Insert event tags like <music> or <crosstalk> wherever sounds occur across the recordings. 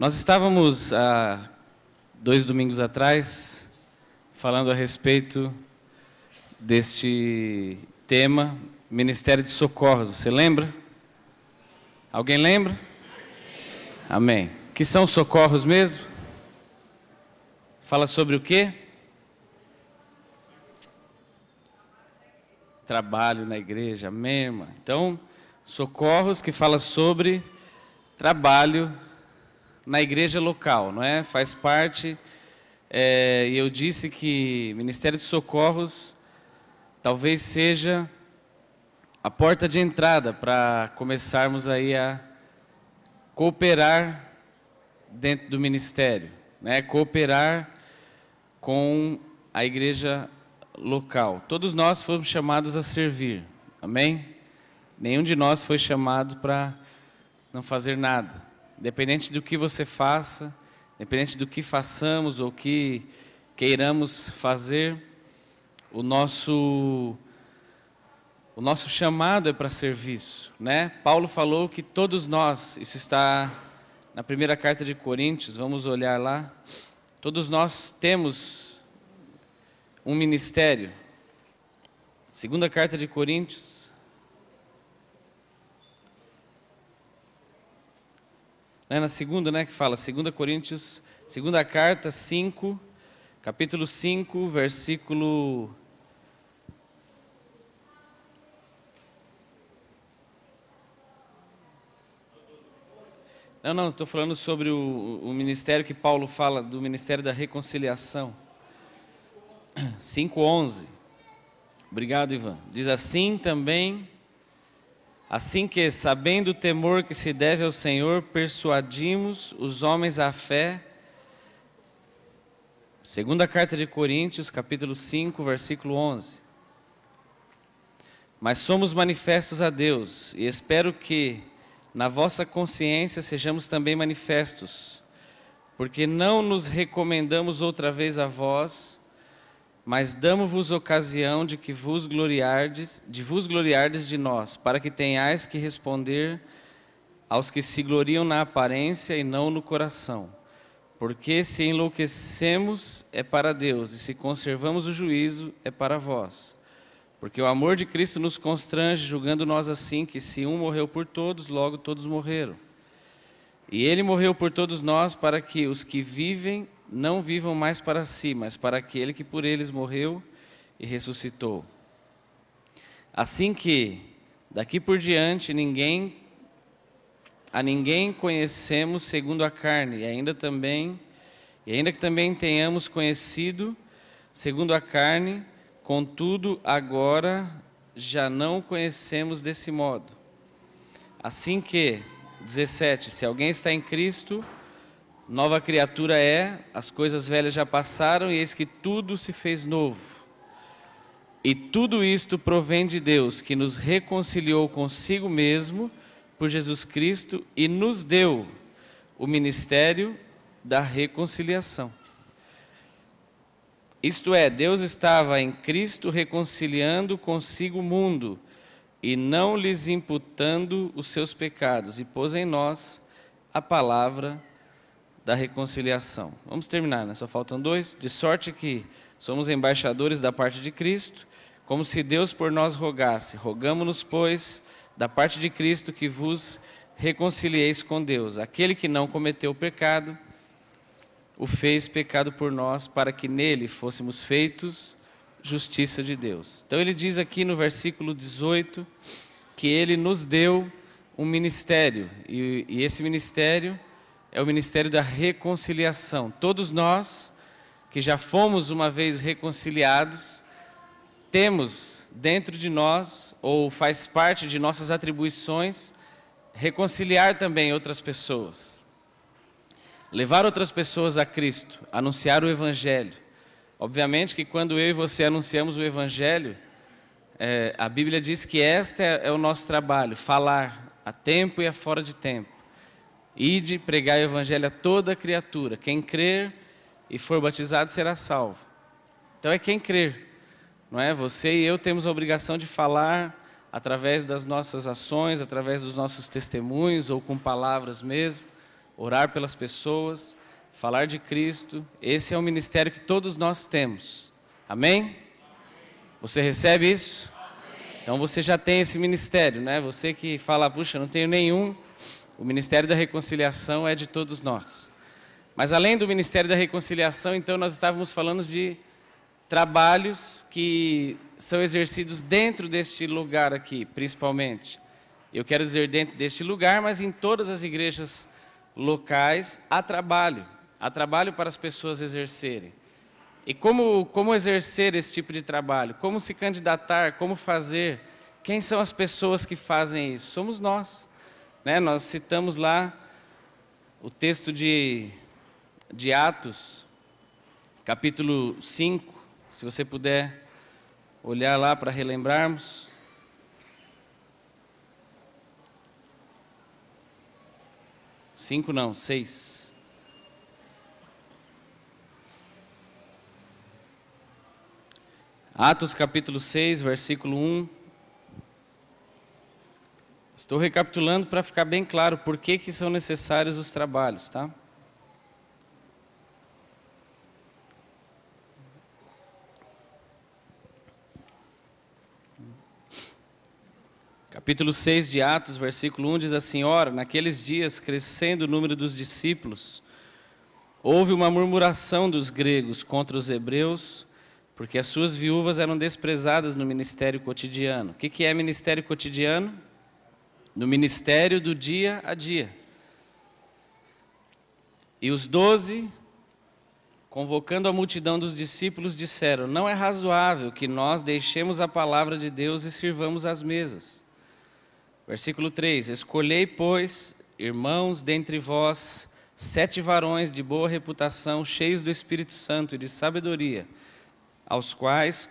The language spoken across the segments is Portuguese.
Nós estávamos há ah, dois domingos atrás falando a respeito deste tema, Ministério de Socorros. Você lembra? Alguém lembra? Amém. O Que são socorros mesmo? Fala sobre o quê? Trabalho na igreja, amém, Então, socorros que fala sobre trabalho na igreja local, não é? Faz parte. É, e eu disse que Ministério de Socorros talvez seja a porta de entrada para começarmos aí a cooperar dentro do ministério, né? Cooperar com a igreja local. Todos nós fomos chamados a servir. Amém? Nenhum de nós foi chamado para não fazer nada. Independente do que você faça, independente do que façamos ou que queiramos fazer, o nosso o nosso chamado é para serviço, né? Paulo falou que todos nós, isso está na primeira carta de Coríntios, vamos olhar lá. Todos nós temos um ministério. Segunda carta de Coríntios, né, na segunda, né, que fala, 2 Coríntios, segunda carta 5, capítulo 5, versículo Não, não, estou falando sobre o, o, ministério que Paulo fala, do ministério da reconciliação. 5, 11. Obrigado, Ivan. Diz assim também Assim que, sabendo o temor que se deve ao Senhor, persuadimos os homens à fé. Segunda carta de Coríntios, capítulo 5, versículo 11. Mas somos manifestos a Deus, e espero que na vossa consciência sejamos também manifestos, porque não nos recomendamos outra vez a vós, mas damos-vos ocasião de que vos gloriardes, de vos gloriardes de nós, para que tenhais que responder aos que se gloriam na aparência e não no coração. Porque se enlouquecemos é para Deus, e se conservamos o juízo é para vós. Porque o amor de Cristo nos constrange, julgando nós assim que se um morreu por todos, logo todos morreram. E ele morreu por todos nós para que os que vivem não vivam mais para si, mas para aquele que por eles morreu e ressuscitou. Assim que, daqui por diante, ninguém a ninguém conhecemos segundo a carne, e ainda também, e ainda que também tenhamos conhecido segundo a carne, contudo agora já não conhecemos desse modo. Assim que 17, se alguém está em Cristo, Nova criatura é, as coisas velhas já passaram e eis que tudo se fez novo. E tudo isto provém de Deus, que nos reconciliou consigo mesmo por Jesus Cristo e nos deu o ministério da reconciliação. Isto é, Deus estava em Cristo reconciliando consigo o mundo e não lhes imputando os seus pecados, e pôs em nós a palavra da reconciliação. Vamos terminar, né? só faltam dois. De sorte que somos embaixadores da parte de Cristo, como se Deus por nós rogasse. Rogamos-nos, pois, da parte de Cristo que vos reconcilieis com Deus. Aquele que não cometeu pecado, o fez pecado por nós, para que nele fôssemos feitos justiça de Deus. Então ele diz aqui no versículo 18 que ele nos deu um ministério, e, e esse ministério é o ministério da reconciliação. Todos nós que já fomos uma vez reconciliados, temos dentro de nós, ou faz parte de nossas atribuições, reconciliar também outras pessoas. Levar outras pessoas a Cristo, anunciar o Evangelho. Obviamente que quando eu e você anunciamos o Evangelho, é, a Bíblia diz que este é, é o nosso trabalho, falar a tempo e a fora de tempo. Ide pregar o evangelho a toda criatura. Quem crer e for batizado será salvo. Então é quem crer, não é? Você e eu temos a obrigação de falar através das nossas ações, através dos nossos testemunhos ou com palavras mesmo, orar pelas pessoas, falar de Cristo. Esse é o ministério que todos nós temos. Amém? Você recebe isso? Então você já tem esse ministério, né? Você que fala, puxa, não tenho nenhum o Ministério da Reconciliação é de todos nós. Mas além do Ministério da Reconciliação, então nós estávamos falando de trabalhos que são exercidos dentro deste lugar aqui, principalmente. Eu quero dizer dentro deste lugar, mas em todas as igrejas locais há trabalho, há trabalho para as pessoas exercerem. E como, como exercer esse tipo de trabalho? Como se candidatar? Como fazer? Quem são as pessoas que fazem isso? Somos nós. Né? Nós citamos lá o texto de, de Atos, capítulo 5, se você puder olhar lá para relembrarmos. Cinco não, seis. Atos capítulo 6, versículo 1. Estou recapitulando para ficar bem claro por que, que são necessários os trabalhos, tá? Capítulo 6 de Atos, versículo 1 diz assim: Ora, naqueles dias, crescendo o número dos discípulos, houve uma murmuração dos gregos contra os hebreus, porque as suas viúvas eram desprezadas no ministério cotidiano. O que, que é ministério cotidiano? no ministério do dia a dia. E os doze, convocando a multidão dos discípulos, disseram: Não é razoável que nós deixemos a palavra de Deus e sirvamos as mesas. Versículo 3: Escolhei, pois, irmãos dentre vós, sete varões de boa reputação, cheios do Espírito Santo e de sabedoria, aos quais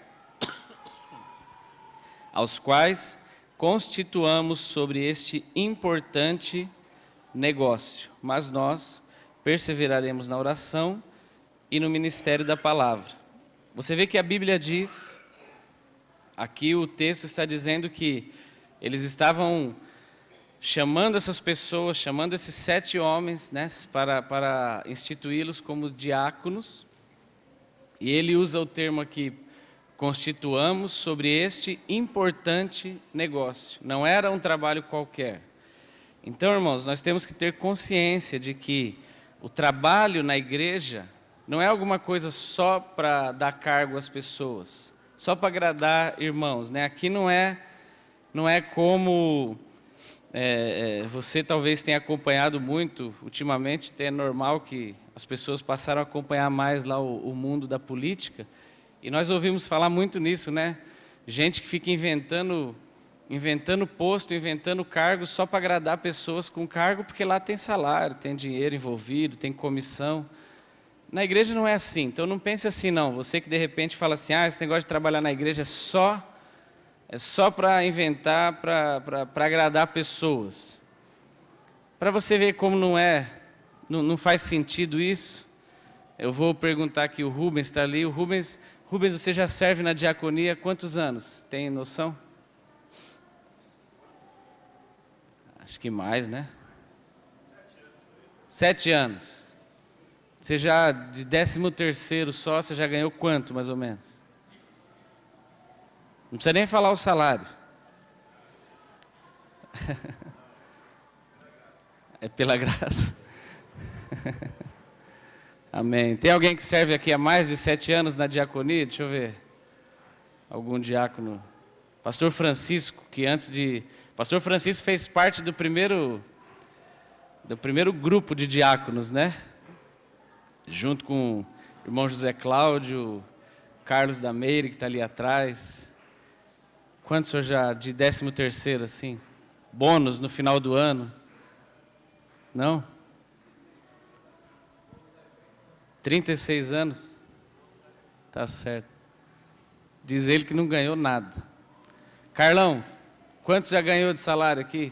aos quais constituamos sobre este importante negócio, mas nós perseveraremos na oração e no ministério da palavra. Você vê que a Bíblia diz, aqui o texto está dizendo que eles estavam chamando essas pessoas, chamando esses sete homens né, para, para instituí-los como diáconos. E ele usa o termo aqui, constituamos sobre este importante negócio. Não era um trabalho qualquer. Então, irmãos, nós temos que ter consciência de que o trabalho na igreja não é alguma coisa só para dar cargo às pessoas, só para agradar irmãos, né? Aqui não é, não é como é, é você talvez tenha acompanhado muito ultimamente, é normal que as pessoas passaram a acompanhar mais lá o, o mundo da política. E nós ouvimos falar muito nisso, né? Gente que fica inventando, inventando posto, inventando cargo só para agradar pessoas com cargo, porque lá tem salário, tem dinheiro envolvido, tem comissão. Na igreja não é assim. Então não pense assim não. Você que de repente fala assim: "Ah, esse negócio de trabalhar na igreja é só é só para inventar, para agradar pessoas". Para você ver como não é, não, não faz sentido isso. Eu vou perguntar aqui, o Rubens está ali. O Rubens Rubens, você já serve na diaconia há quantos anos? Tem noção? Acho que mais, né? Sete anos. Você já, de décimo terceiro só, você já ganhou quanto, mais ou menos? Não precisa nem falar o salário. <laughs> é pela graça. <laughs> Amém. Tem alguém que serve aqui há mais de sete anos na diaconia? Deixa eu ver. Algum diácono. Pastor Francisco, que antes de. Pastor Francisco fez parte do primeiro. do primeiro grupo de diáconos, né? Junto com o irmão José Cláudio, Carlos da Meire, que está ali atrás. Quantos senhor já de 13 terceiro, assim? Bônus no final do ano? Não? 36 anos? Tá certo. Diz ele que não ganhou nada. Carlão, quanto já ganhou de salário aqui?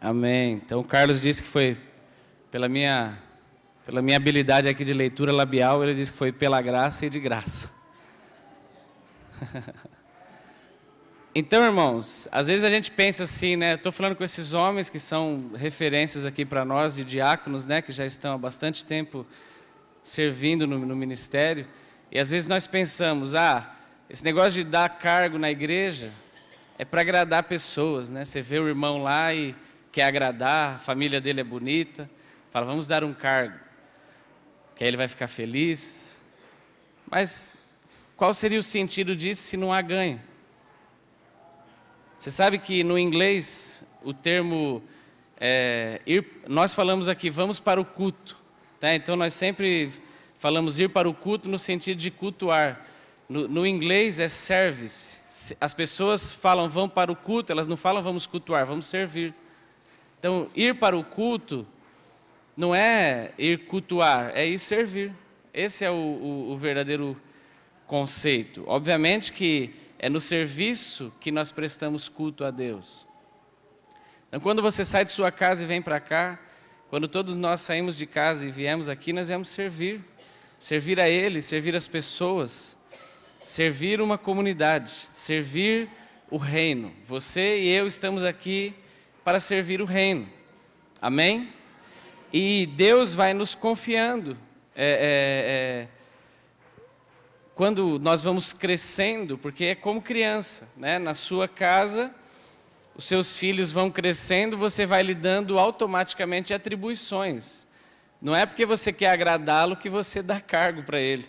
Amém. Então, o Carlos disse que foi pela minha, pela minha habilidade aqui de leitura labial, ele disse que foi pela graça e de graça. <laughs> Então, irmãos, às vezes a gente pensa assim, né? Estou falando com esses homens que são referências aqui para nós, de diáconos, né? Que já estão há bastante tempo servindo no, no, ministério. E às vezes nós pensamos, ah, esse negócio de dar cargo na igreja é para agradar pessoas, né? Você vê o irmão lá e quer agradar, a família dele é bonita, fala, vamos dar um cargo, que aí ele vai ficar feliz. Mas qual seria o sentido disso se não há ganho? Você sabe que no inglês o termo é, ir, nós falamos aqui vamos para o culto, tá? Então nós sempre falamos ir para o culto no sentido de cultuar. No, no, inglês é service. As pessoas falam vão para o culto, elas não falam vamos cultuar, vamos servir. Então ir para o culto não é ir cultuar, é ir servir. Esse é o, o, o verdadeiro conceito. Obviamente que é no serviço que nós prestamos culto a Deus. Então, quando você sai de sua casa e vem para cá, quando todos nós saímos de casa e viemos aqui, nós viemos servir. Servir a Ele, servir as pessoas, servir uma comunidade, servir o reino. Você e eu estamos aqui para servir o reino. Amém? E Deus vai nos confiando é, é, é, quando nós vamos crescendo, porque é como criança, né? Na sua casa, os seus filhos vão crescendo, você vai lhe dando automaticamente atribuições. Não é porque você quer agradá-lo que você dá cargo para ele.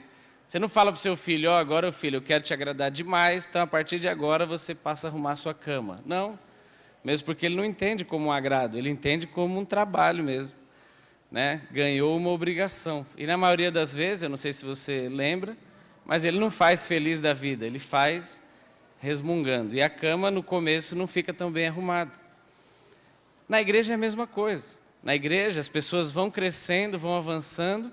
Você não fala para o seu filho, ó, oh, agora, filho, eu quero te agradar demais, então a partir de agora você passa a arrumar a sua cama. Não, mesmo porque ele não entende como um agrado, ele entende como um trabalho mesmo. Né? Ganhou uma obrigação. E na maioria das vezes, eu não sei se você lembra, mas ele não faz feliz da vida, ele faz resmungando. E a cama no começo não fica tão bem arrumada. Na igreja é a mesma coisa. Na igreja as pessoas vão crescendo, vão avançando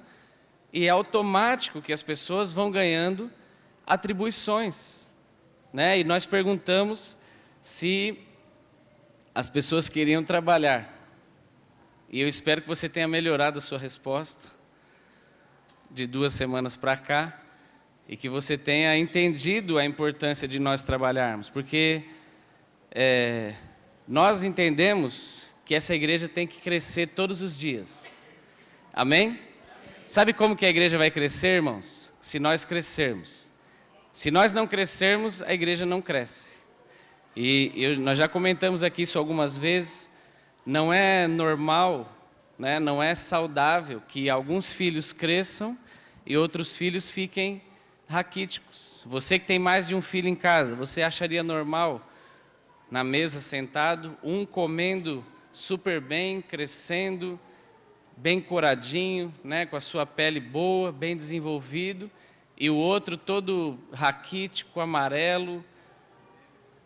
e é automático que as pessoas vão ganhando atribuições, né? E nós perguntamos se as pessoas queriam trabalhar. E eu espero que você tenha melhorado a sua resposta de duas semanas para cá e que você tenha entendido a importância de nós trabalharmos, porque é, nós entendemos que essa igreja tem que crescer todos os dias. Amém? Sabe como que a igreja vai crescer, irmãos? Se nós crescermos. Se nós não crescermos, a igreja não cresce. E eu, nós já comentamos aqui isso algumas vezes. Não é normal, né? não é saudável que alguns filhos cresçam e outros filhos fiquem raquíticos. Você que tem mais de um filho em casa, você acharia normal na mesa sentado, um comendo super bem, crescendo, bem coradinho, né, com a sua pele boa, bem desenvolvido, e o outro todo raquítico, amarelo,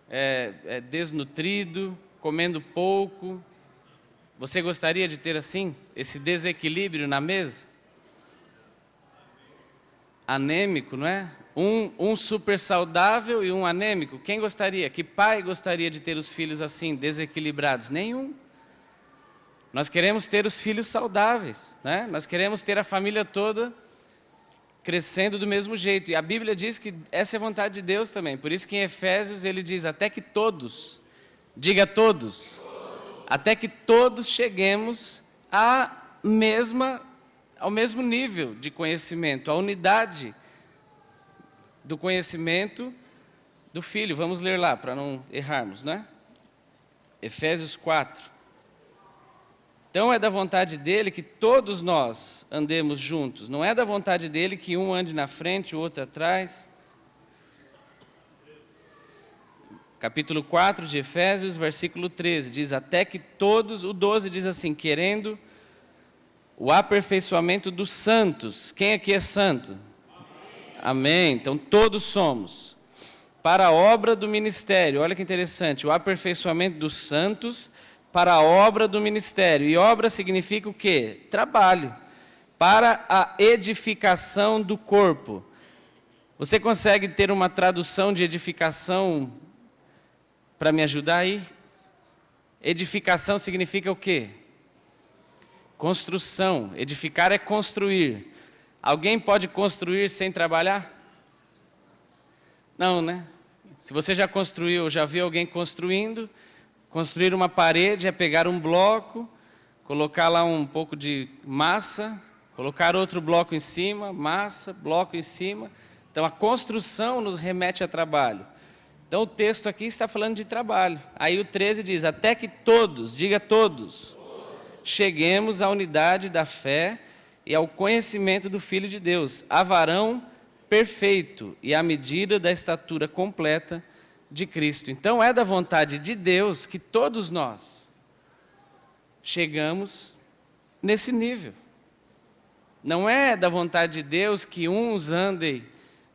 é, é desnutrido, comendo pouco. Você gostaria de ter assim, esse desequilíbrio na mesa? anêmico, não é? Um, um super saudável e um anêmico. Quem gostaria? Que pai gostaria de ter os filhos assim, desequilibrados? Nenhum. Nós queremos ter os filhos saudáveis, né? Nós queremos ter a família toda crescendo do mesmo jeito. E a Bíblia diz que essa é a vontade de Deus também. Por isso que em Efésios ele diz até que todos, diga todos, todos. até que todos cheguemos à mesma ao mesmo nível de conhecimento, a unidade do conhecimento do Filho. Vamos ler lá para não errarmos, né? Efésios 4. Então é da vontade dele que todos nós andemos juntos. Não é da vontade dele que um ande na frente, o outro atrás. Capítulo 4 de Efésios, versículo 13, diz: Até que todos, o 12 diz assim: querendo o aperfeiçoamento dos santos. Quem aqui é santo? Amém. Então todos somos. Para a obra do ministério, olha que interessante, o aperfeiçoamento dos santos para a obra do ministério. E obra significa o quê? Trabalho. Para a edificação do corpo. Você consegue ter uma tradução de edificação para me ajudar aí? Edificação significa o quê? Construção. Edificar é construir. Alguém pode construir sem trabalhar? Não, né? Se você já construiu, já viu alguém construindo, construir uma parede é pegar um bloco, colocar lá um pouco de massa, colocar outro bloco em cima, massa, bloco em cima. Então a construção nos remete a trabalho. Então o texto aqui está falando de trabalho. Aí o 13 diz: Até que todos, diga todos, cheguemos à unidade da fé e ao conhecimento do Filho de Deus, a varão perfeito e à medida da estatura completa de Cristo. Então é da vontade de Deus que todos nós chegamos nesse nível. Não é da vontade de Deus que uns andem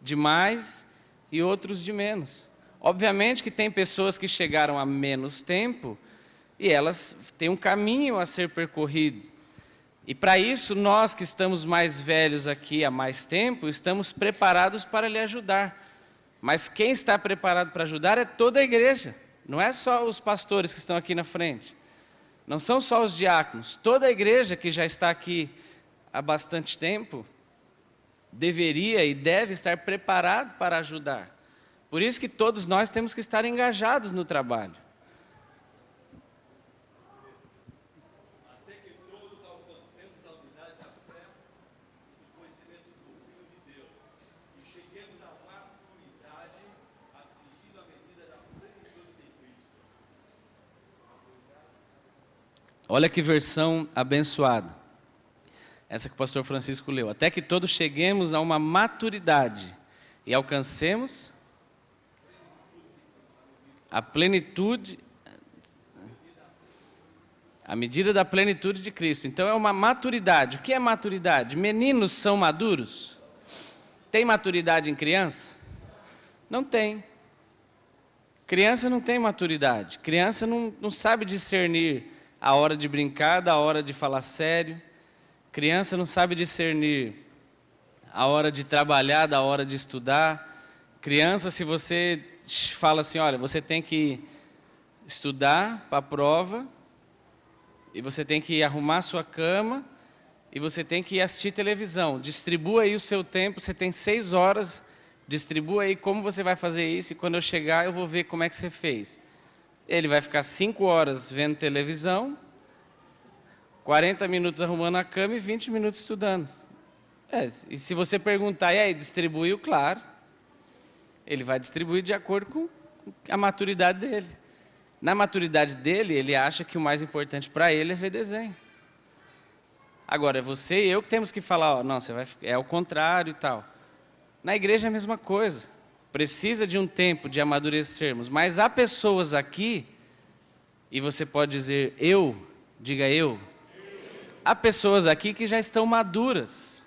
de mais e outros de menos. Obviamente que tem pessoas que chegaram a menos tempo e elas têm um caminho a ser percorrido. E para isso, nós que estamos mais velhos aqui há mais tempo, estamos preparados para lhe ajudar. Mas quem está preparado para ajudar é toda a igreja, não é só os pastores que estão aqui na frente, não são só os diáconos, toda a igreja que já está aqui há bastante tempo deveria e deve estar preparado para ajudar. Por isso que todos nós temos que estar engajados no trabalho. Olha que versão abençoada. Essa que o pastor Francisco leu. Até que todos cheguemos a uma maturidade e alcancemos a plenitude, a medida da plenitude de Cristo. Então é uma maturidade. O que é maturidade? Meninos são maduros? Tem maturidade em criança? Não tem. Criança não tem maturidade. Criança não, não sabe discernir a hora de brincar da hora de falar sério. Criança não sabe discernir a hora de trabalhar da hora de estudar. Criança, se você fala assim, olha, você tem que estudar para a prova, e você tem que arrumar sua cama, e você tem que assistir televisão. Distribua aí o seu tempo, você tem seis horas, distribua aí como você vai fazer isso, e quando eu chegar eu vou ver como é que você fez. Ele vai ficar cinco horas vendo televisão, 40 minutos arrumando a cama e 20 minutos estudando. É, e se você perguntar, e aí, distribuiu? Claro. Ele vai distribuir de acordo com a maturidade dele. Na maturidade dele, ele acha que o mais importante para ele é ver desenho. Agora, é você e eu que temos que falar, ó, não, você vai, é o contrário e tal. Na igreja é a mesma coisa precisa de um tempo de amadurecermos, mas há pessoas aqui, e você pode dizer eu, diga eu, há pessoas aqui que já estão maduras.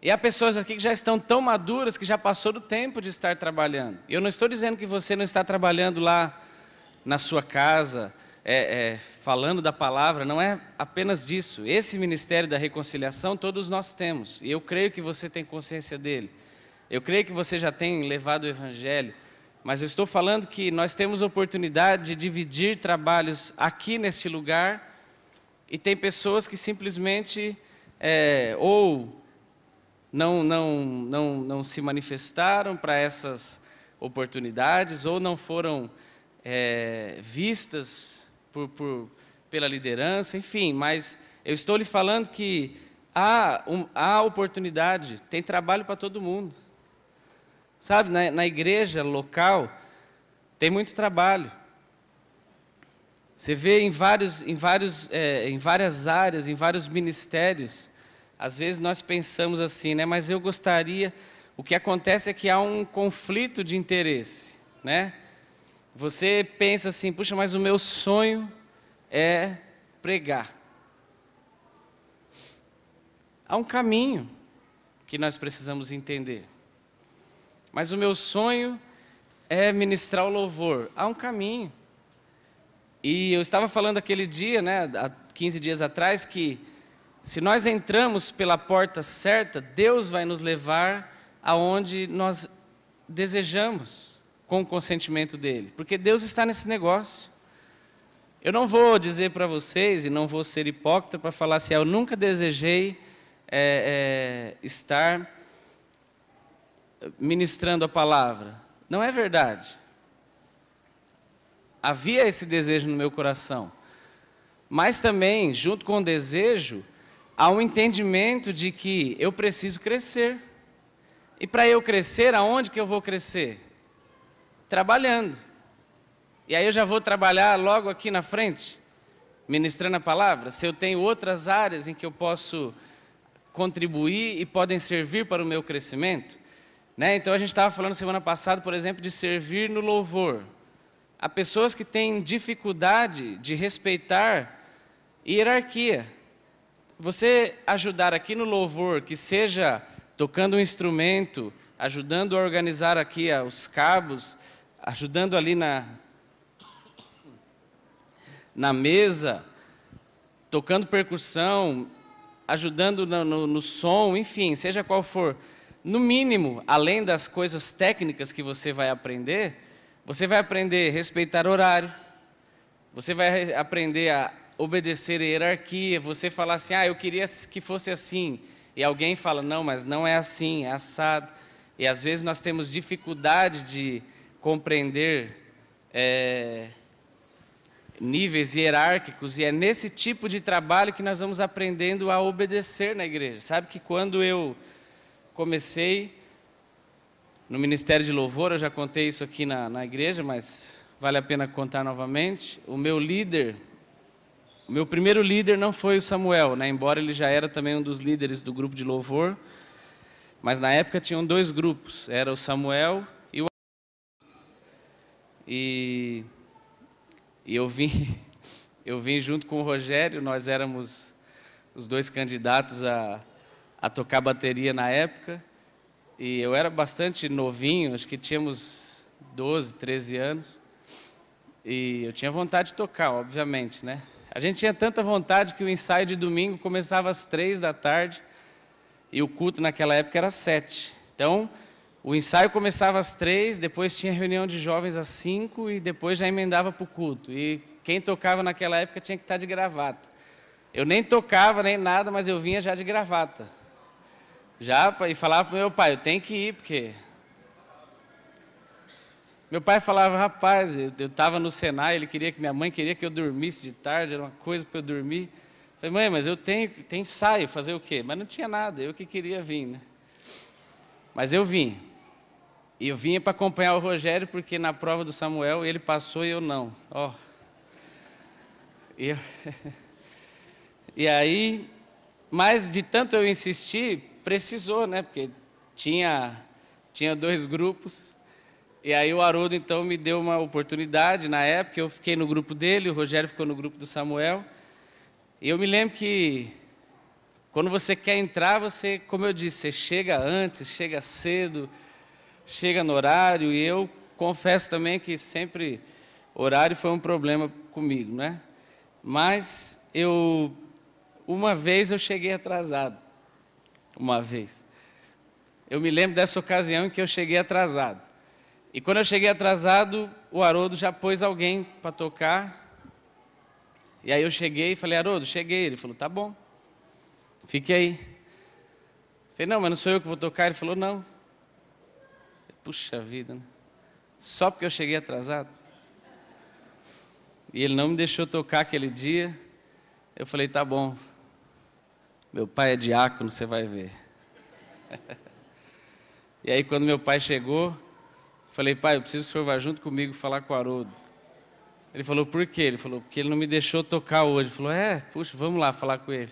E há pessoas aqui que já estão tão maduras que já passou do tempo de estar trabalhando. Eu não estou dizendo que você não está trabalhando lá na sua casa, é, é, falando da palavra, não é apenas disso. Esse ministério da reconciliação todos nós temos, e eu creio que você tem consciência dele. Eu creio que você já tem levado o Evangelho, mas eu estou falando que nós temos oportunidade de dividir trabalhos aqui neste lugar, e tem pessoas que simplesmente é, ou não, não, não, não se manifestaram para essas oportunidades, ou não foram é, vistas por, por, pela liderança, enfim, mas eu estou lhe falando que há, um, há oportunidade, tem trabalho para todo mundo. Sabe, na, na igreja local tem muito trabalho. Você vê em, vários, em, vários, é, em várias áreas, em vários ministérios, às vezes nós pensamos assim, né? Mas eu gostaria. O que acontece é que há um conflito de interesse, né? Você pensa assim, puxa, mas o meu sonho é pregar. Há um caminho que nós precisamos entender mas o meu sonho é ministrar o louvor. Há um caminho. E eu estava falando aquele dia, né, há 15 dias atrás, que se nós entramos pela porta certa, Deus vai nos levar aonde nós desejamos, com o consentimento dele, porque Deus está nesse negócio. Eu não vou dizer para vocês, e não vou ser hipócrita para falar assim, eu nunca desejei é, é, estar ministrando a palavra. Não é verdade. Havia esse desejo no meu coração. Mas também, junto com o desejo, há um entendimento de que eu preciso crescer. E para eu crescer, aonde que eu vou crescer? Trabalhando. E aí eu já vou trabalhar logo aqui na frente, ministrando a palavra. Se eu tenho outras áreas em que eu posso contribuir e podem servir para o meu crescimento, né? Então a gente estava falando semana passada, por exemplo, de servir no louvor. Há pessoas que têm dificuldade de respeitar hierarquia. Você ajudar aqui no louvor, que seja tocando um instrumento, ajudando a organizar aqui ah, os cabos, ajudando ali na, na mesa, tocando percussão, ajudando no, no, no som, enfim, seja qual for no mínimo, além das coisas técnicas que você vai aprender, você vai aprender a respeitar horário, você vai aprender a obedecer a hierarquia, você falar assim, ah, eu queria que fosse assim, e alguém fala, não, mas não é assim, é assado. E às vezes nós temos dificuldade de compreender é, níveis hierárquicos, e é nesse tipo de trabalho que nós vamos aprendendo a obedecer na igreja. Sabe que quando eu comecei no Ministério de Louvor, eu já contei isso aqui na, na igreja, mas vale a pena contar novamente. O meu líder, o meu primeiro líder não foi o Samuel, né? embora ele já era também um dos líderes do grupo de louvor, mas na época tinham dois grupos, era o Samuel e o e, e eu vim <laughs> eu vim junto com o Rogério, nós éramos os dois candidatos a a tocar bateria na época. E eu era bastante novinho, acho que tínhamos 12, 13 anos. E eu tinha vontade de tocar, obviamente, né? A gente tinha tanta vontade que o ensaio de domingo começava às três da tarde e o culto naquela época era sete. Então, o ensaio começava às três, depois tinha reunião de jovens às cinco e depois já emendava para o culto. E quem tocava naquela época tinha que estar tá de gravata. Eu nem tocava nem nada, mas eu vinha já de gravata. Já e falava para meu pai, eu tenho que ir, porque. Meu pai falava, rapaz, eu estava no Senai, ele queria que minha mãe queria que eu dormisse de tarde, era uma coisa para eu dormir. Eu falei, mãe, mas eu tenho, tenho ensaio, fazer o quê? Mas não tinha nada, eu que queria vir, né? Mas eu vim. E eu vim para acompanhar o Rogério, porque na prova do Samuel ele passou e eu não. Ó. Oh. E, eu... <laughs> e aí, mas de tanto eu insistir, precisou, né? Porque tinha, tinha dois grupos. E aí o Haroldo, então, me deu uma oportunidade na época. Eu fiquei no grupo dele, o Rogério ficou no grupo do Samuel. E eu me lembro que quando você quer entrar, você, como eu disse, você chega antes, chega cedo, chega no horário. E eu confesso também que sempre horário foi um problema comigo, né? Mas eu uma vez eu cheguei atrasado uma vez. Eu me lembro dessa ocasião em que eu cheguei atrasado. E quando eu cheguei atrasado, o Haroldo já pôs alguém para tocar. E aí eu cheguei e falei, Haroldo, cheguei. Ele falou, tá bom, fique aí. Eu falei, não, mas não sou eu que vou tocar. Ele falou, não. Falei, Puxa vida, né? Só porque eu cheguei atrasado. E ele não me deixou tocar aquele dia. Eu falei, tá bom, meu pai é diácono, você vai ver. <laughs> e aí, quando meu pai chegou, falei, pai, eu preciso que o senhor vá junto comigo falar com o Haroldo. Ele falou, por quê? Ele falou, porque ele não me deixou tocar hoje. Ele falou, é, puxa, vamos lá falar com ele.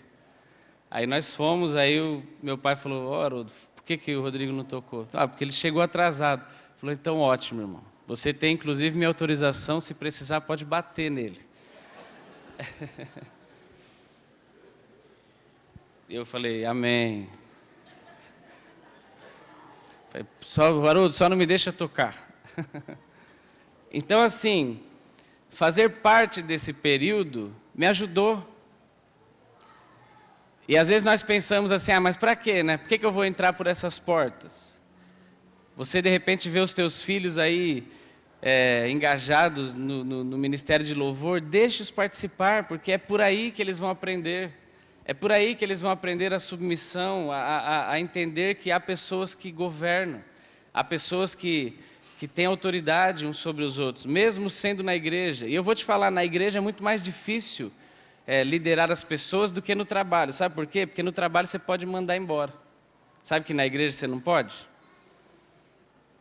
Aí nós fomos, aí o meu pai falou, ó, oh, Haroldo, por que, que o Rodrigo não tocou? Ah, porque ele chegou atrasado. Ele falou, então ótimo, irmão. Você tem, inclusive, minha autorização, se precisar, pode bater nele. <laughs> Eu falei, amém. Falei, só, Haroldo, só não me deixa tocar. <laughs> então, assim, fazer parte desse período me ajudou. E às vezes nós pensamos assim, ah, mas para quê, né? Por que, que eu vou entrar por essas portas? Você de repente vê os teus filhos aí é, engajados no, no, no ministério de louvor, deixe-os participar, porque é por aí que eles vão aprender. É por aí que eles vão aprender a submissão, a, a, a entender que há pessoas que governam, há pessoas que, que têm autoridade uns sobre os outros, mesmo sendo na igreja. E eu vou te falar, na igreja é muito mais difícil é, liderar as pessoas do que no trabalho. Sabe por quê? Porque no trabalho você pode mandar embora. Sabe que na igreja você não pode?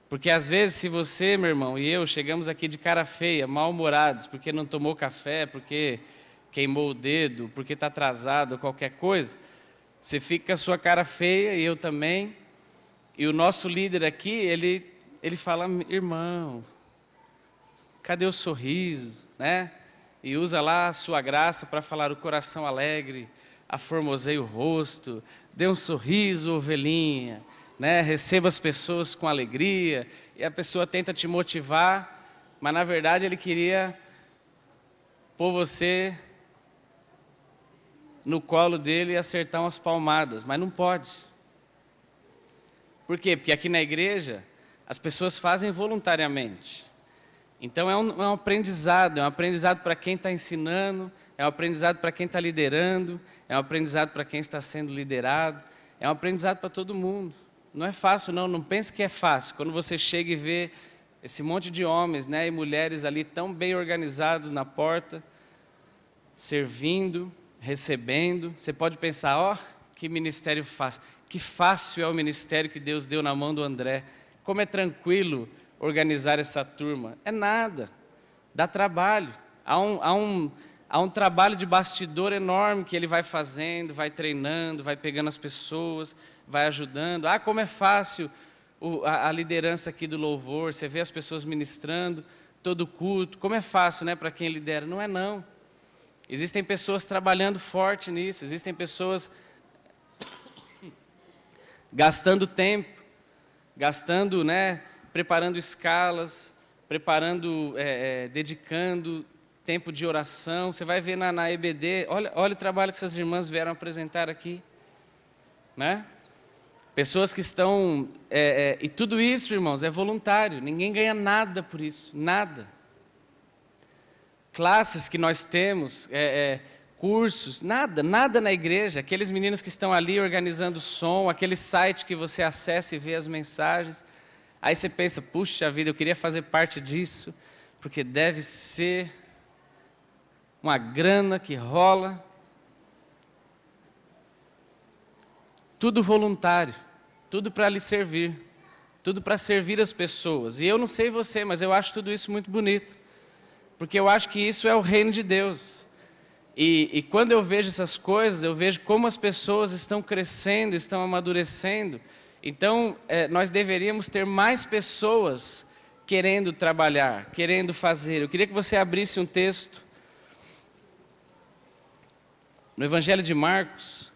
Porque às vezes, se você, meu irmão, e eu chegamos aqui de cara feia, mal-humorados, porque não tomou café, porque queimou o dedo, porque está atrasado, qualquer coisa, você fica com a sua cara feia e eu também. E o nosso líder aqui, ele, ele fala, irmão, cadê o sorriso, né? E usa lá a sua graça para falar o coração alegre, aformosei o rosto, dê um sorriso, ovelhinha, né? Receba as pessoas com alegria. E a pessoa tenta te motivar, mas na verdade ele queria pôr você no colo dele e acertar umas palmadas, mas não pode. Por quê? Porque aqui na igreja as pessoas fazem voluntariamente. Então é um, é um aprendizado, é um aprendizado para quem está ensinando, é um aprendizado para quem está liderando, é um aprendizado para quem está sendo liderado, é um aprendizado para todo mundo. Não é fácil, não, não pense que é fácil. Quando você chega e vê esse monte de homens né, e mulheres ali tão bem organizados na porta, servindo, recebendo. Você pode pensar, ó, oh, que ministério fácil. Que fácil é o ministério que Deus deu na mão do André. Como é tranquilo organizar essa turma. É nada. Dá trabalho. Há um, há um, há um trabalho de bastidor enorme que ele vai fazendo, vai treinando, vai pegando as pessoas, vai ajudando. Ah, como é fácil a, liderança aqui do louvor, você vê as pessoas ministrando todo culto. Como é fácil, né, para quem lidera? Não é não. Existem pessoas trabalhando forte nisso, existem pessoas <coughs> gastando tempo, gastando, né, preparando escalas, preparando, é, é, dedicando tempo de oração. Você vai ver na, na EBD, olha, olha o trabalho que essas irmãs vieram apresentar aqui. Né? Pessoas que estão. É, é e tudo isso, irmãos, é voluntário, ninguém ganha nada por isso, nada classes que nós temos, é, é, cursos, nada, nada na igreja. Aqueles meninos que estão ali organizando som, aquele site que você acessa e vê as mensagens. Aí você pensa, puxa vida, eu queria fazer parte disso, porque deve ser uma grana que rola. Tudo voluntário, tudo para lhe servir, tudo para servir as pessoas. E eu não sei você, mas eu acho tudo isso muito bonito porque eu acho que isso é o reino de Deus. E, e quando eu vejo essas coisas, eu vejo como as pessoas estão crescendo, estão amadurecendo. Então, é, nós deveríamos ter mais pessoas querendo trabalhar, querendo fazer. Eu queria que você abrisse um texto no Evangelho de Marcos,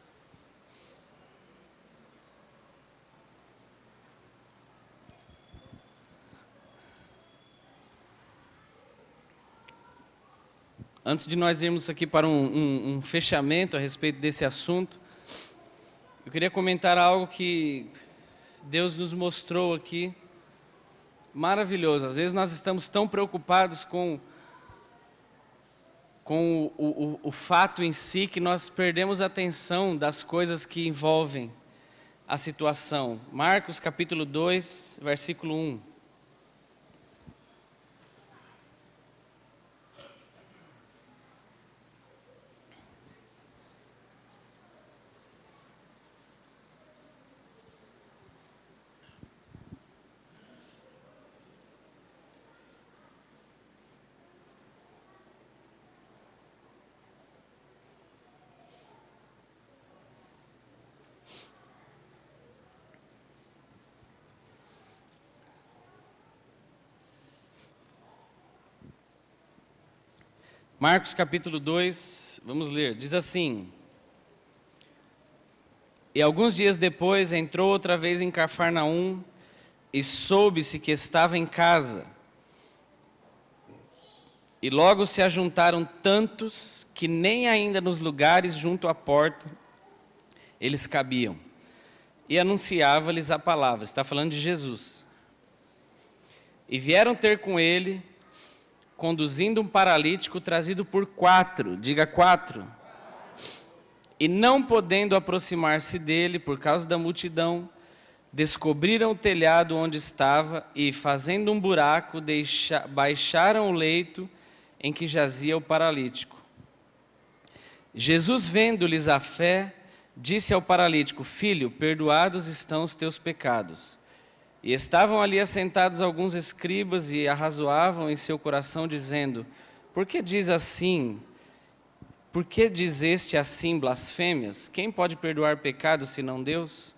Antes de nós irmos aqui para um, um, um fechamento a respeito desse assunto, eu queria comentar algo que Deus nos mostrou aqui, maravilhoso. Às vezes nós estamos tão preocupados com, com o, o, o, fato em si que nós perdemos a atenção das coisas que envolvem a situação. Marcos capítulo 2, versículo 1. Marcos capítulo 2, vamos ler, diz assim: E alguns dias depois entrou outra vez em Cafarnaum e soube-se que estava em casa. E logo se ajuntaram tantos que nem ainda nos lugares junto à porta eles cabiam. E anunciava-lhes a palavra, está falando de Jesus. E vieram ter com ele conduzindo um paralítico trazido por quatro, diga quatro, e não podendo aproximar-se dele por causa da multidão, descobriram o telhado onde estava e, fazendo um buraco, deixa, baixaram o leito em que jazia o paralítico. Jesus, vendo-lhes a fé, disse ao paralítico: Filho, perdoados estão os teus pecados. E estavam ali assentados alguns escribas e arrazoavam em seu coração, dizendo: Por que diz assim? Por que dizeste assim blasfêmias? Quem pode perdoar pecados senão Deus?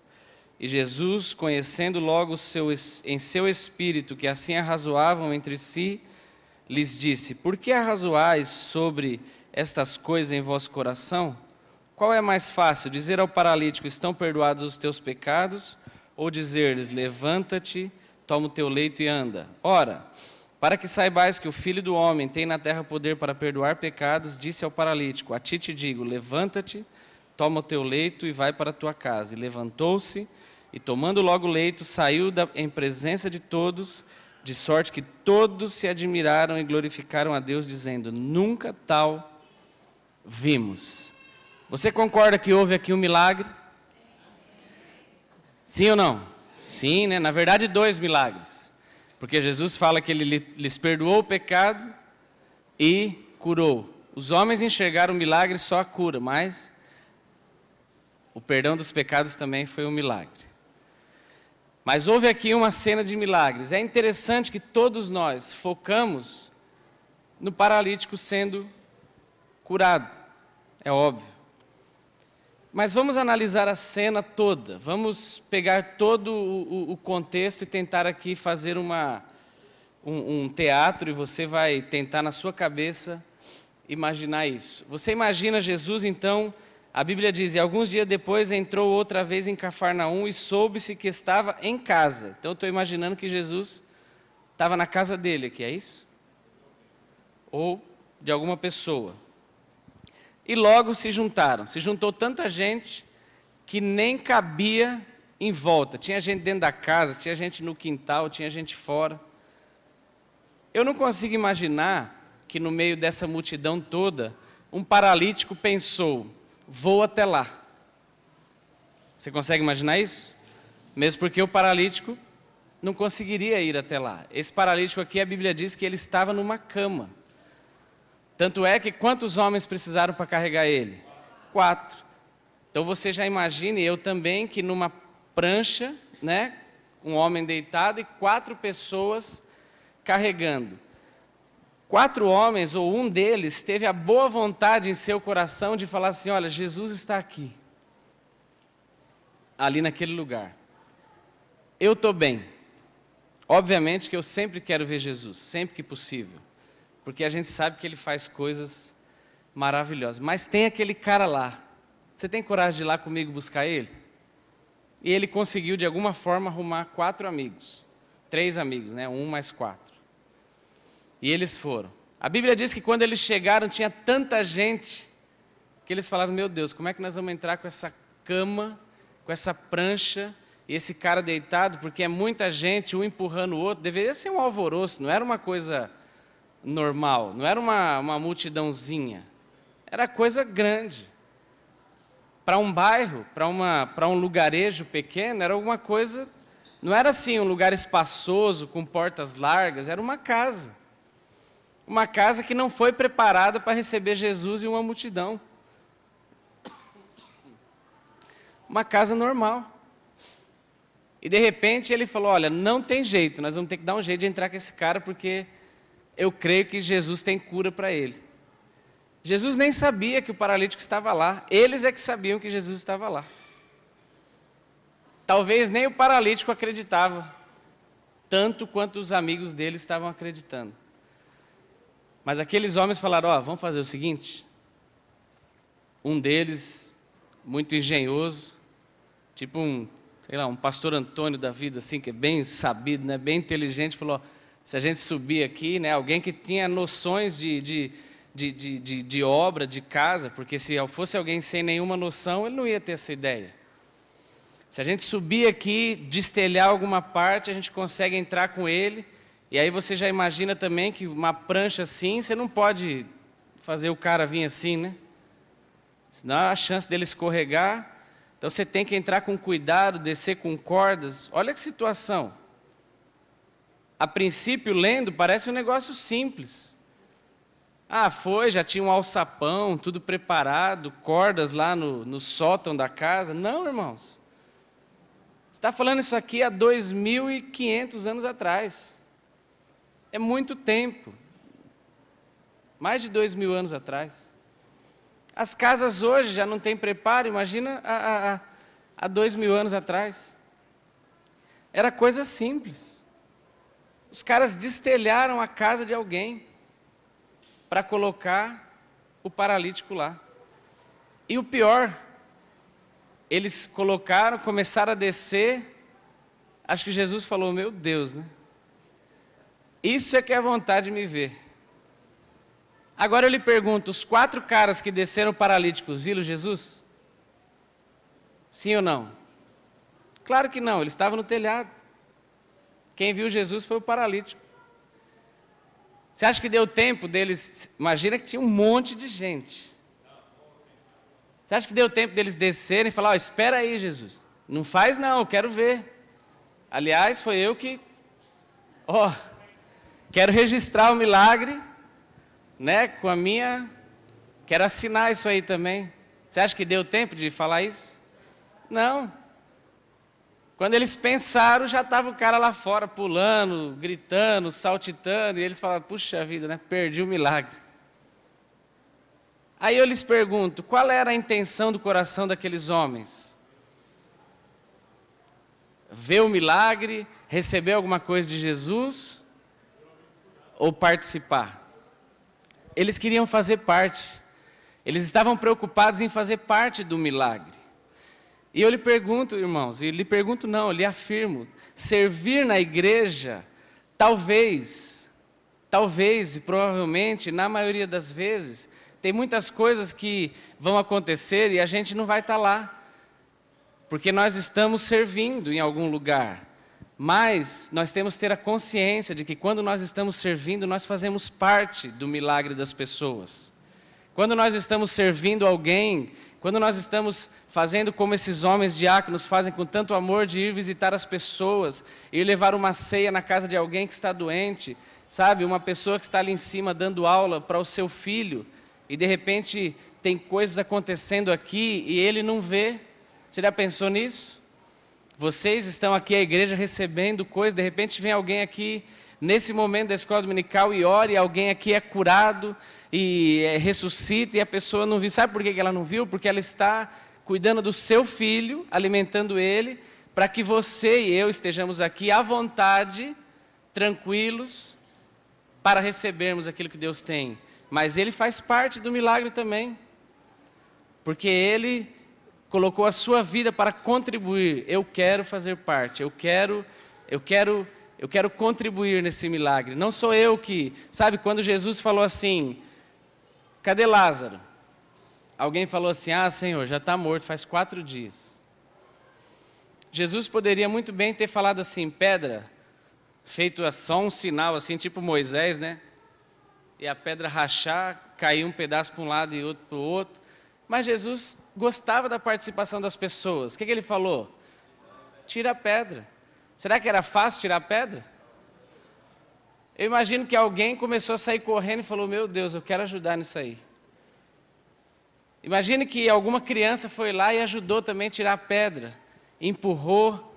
E Jesus, conhecendo logo seu, em seu espírito que assim arrazoavam entre si, lhes disse: Por que arrazoais sobre estas coisas em vosso coração? Qual é mais fácil, dizer ao paralítico: Estão perdoados os teus pecados? ou dizer-lhes: Levanta-te, toma o teu leito e anda. Ora, para que saibais que o filho do homem tem na terra poder para perdoar pecados, disse ao paralítico: A ti te digo: Levanta-te, toma o teu leito e vai para a tua casa. E levantou-se e, tomando logo o leito, saiu da, em presença de todos, de sorte que todos se admiraram e glorificaram a Deus, dizendo: Nunca tal vimos. Você concorda que houve aqui um milagre? Sim ou não? Sim, né? Na verdade, dois milagres. Porque Jesus fala que ele lhes perdoou o pecado e curou. Os homens enxergaram o milagre só a cura, mas o perdão dos pecados também foi um milagre. Mas houve aqui uma cena de milagres. É interessante que todos nós focamos no paralítico sendo curado. É óbvio. Mas vamos analisar a cena toda, vamos pegar todo o, o contexto e tentar aqui fazer uma, um, um teatro e você vai tentar na sua cabeça imaginar isso. Você imagina Jesus então. A Bíblia diz: E alguns dias depois entrou outra vez em Cafarnaum e soube-se que estava em casa. Então eu estou imaginando que Jesus estava na casa dele aqui, é isso? Ou de alguma pessoa. E logo se juntaram. Se juntou tanta gente que nem cabia em volta. Tinha gente dentro da casa, tinha gente no quintal, tinha gente fora. Eu não consigo imaginar que no meio dessa multidão toda, um paralítico pensou: vou até lá. Você consegue imaginar isso? Mesmo porque o paralítico não conseguiria ir até lá. Esse paralítico aqui, a Bíblia diz que ele estava numa cama. Tanto é que quantos homens precisaram para carregar ele? Quatro. Então você já imagine, eu também, que numa prancha, né, um homem deitado e quatro pessoas carregando. Quatro homens, ou um deles, teve a boa vontade em seu coração de falar assim: Olha, Jesus está aqui, ali naquele lugar. Eu estou bem. Obviamente que eu sempre quero ver Jesus, sempre que possível. Porque a gente sabe que ele faz coisas maravilhosas. Mas tem aquele cara lá. Você tem coragem de ir lá comigo buscar ele? E ele conseguiu, de alguma forma, arrumar quatro amigos. Três amigos, né? Um mais quatro. E eles foram. A Bíblia diz que quando eles chegaram, tinha tanta gente que eles falaram: Meu Deus, como é que nós vamos entrar com essa cama, com essa prancha e esse cara deitado? Porque é muita gente, um empurrando o outro. Deveria ser um alvoroço, não era uma coisa normal, não era uma, uma multidãozinha. Era coisa grande. Para um bairro, para um lugarejo pequeno, era alguma coisa. Não era assim um lugar espaçoso, com portas largas, era uma casa. Uma casa que não foi preparada para receber Jesus e uma multidão. Uma casa normal. E de repente ele falou: Olha, não tem jeito, nós vamos ter que dar um jeito de entrar com esse cara, porque eu creio que Jesus tem cura para ele. Jesus nem sabia que o paralítico estava lá, eles é que sabiam que Jesus estava lá. Talvez nem o paralítico acreditava, tanto quanto os amigos dele estavam acreditando. Mas aqueles homens falaram: Ó, oh, vamos fazer o seguinte. Um deles, muito engenhoso, tipo um, sei lá, um pastor Antônio da vida, assim, que é bem sabido, né, bem inteligente, falou: oh, se a gente subir aqui, né, alguém que tinha noções de, de, de, de, de, de obra, de casa, porque se fosse alguém sem nenhuma noção, ele não ia ter essa ideia. Se a gente subir aqui, destelhar alguma parte, a gente consegue entrar com ele. E aí você já imagina também que uma prancha assim, você não pode fazer o cara vir assim, né? Senão a chance dele escorregar. Então você tem que entrar com cuidado, descer com cordas. Olha que situação a princípio, lendo, parece um negócio simples. Ah, foi, já tinha um alçapão, tudo preparado, cordas lá no, no sótão da casa. Não, irmãos. Está falando isso aqui há 2.500 anos atrás. É muito tempo. Mais de dois mil anos atrás. As casas hoje já não têm preparo, imagina há, dois mil anos atrás. Era coisa simples. Os caras destelharam a casa de alguém para colocar o paralítico lá. E o pior, eles colocaram, começaram a descer. Acho que Jesus falou: Meu Deus, né? Isso é que é vontade de me ver. Agora eu lhe pergunto: os quatro caras que desceram paralíticos viram Jesus? Sim ou não? Claro que não, ele estava no telhado. Quem viu Jesus foi o paralítico. Você acha que deu tempo deles? Imagina que tinha um monte de gente. Você acha que deu tempo deles descerem e falar: oh, espera aí, Jesus. Não faz não, eu quero ver. Aliás, foi eu que. Ó, oh, quero registrar o milagre, né? Com a minha. Quero assinar isso aí também. Você acha que deu tempo de falar isso? Não. Quando eles pensaram, já estava o cara lá fora pulando, gritando, saltitando, e eles falaram: puxa vida, né? Perdi o milagre. Aí eu lhes pergunto: qual era a intenção do coração daqueles homens? Ver o milagre, receber alguma coisa de Jesus ou participar? Eles queriam fazer parte. Eles estavam preocupados em fazer parte do milagre. E eu lhe pergunto, irmãos, e lhe pergunto não, eu lhe afirmo, servir na igreja, talvez, talvez e provavelmente, na maioria das vezes, tem muitas coisas que vão acontecer e a gente não vai estar tá lá, porque nós estamos servindo em algum lugar. Mas nós temos que ter a consciência de que quando nós estamos servindo, nós fazemos parte do milagre das pessoas. Quando nós estamos servindo alguém, quando nós estamos fazendo como esses homens diáconos fazem com tanto amor de ir visitar as pessoas, ir levar uma ceia na casa de alguém que está doente, sabe? Uma pessoa que está ali em cima dando aula para o seu filho e de repente tem coisas acontecendo aqui e ele não vê. Você já pensou nisso? Vocês estão aqui, a igreja, recebendo coisas, de repente vem alguém aqui nesse momento da escola dominical e ora e alguém aqui é curado e é, ressuscita e a pessoa não viu. Sabe por que ela não viu? Porque ela está cuidando do seu filho, alimentando ele, para que você e eu estejamos aqui à vontade, tranquilos, para recebermos aquilo que Deus tem. Mas ele faz parte do milagre também, porque ele colocou a sua vida para contribuir. Eu quero fazer parte, eu quero, eu quero, eu quero contribuir nesse milagre. Não sou eu que, sabe, quando Jesus falou assim: cadê Lázaro? Alguém falou assim: Ah, Senhor, já está morto faz quatro dias. Jesus poderia muito bem ter falado assim: Pedra, feito só um sinal, assim, tipo Moisés, né? E a pedra rachar, cair um pedaço para um lado e outro para o outro. Mas Jesus gostava da participação das pessoas. O que, que ele falou? Tira a pedra. Será que era fácil tirar a pedra? Eu imagino que alguém começou a sair correndo e falou: Meu Deus, eu quero ajudar nisso aí. Imagine que alguma criança foi lá e ajudou também a tirar a pedra, empurrou.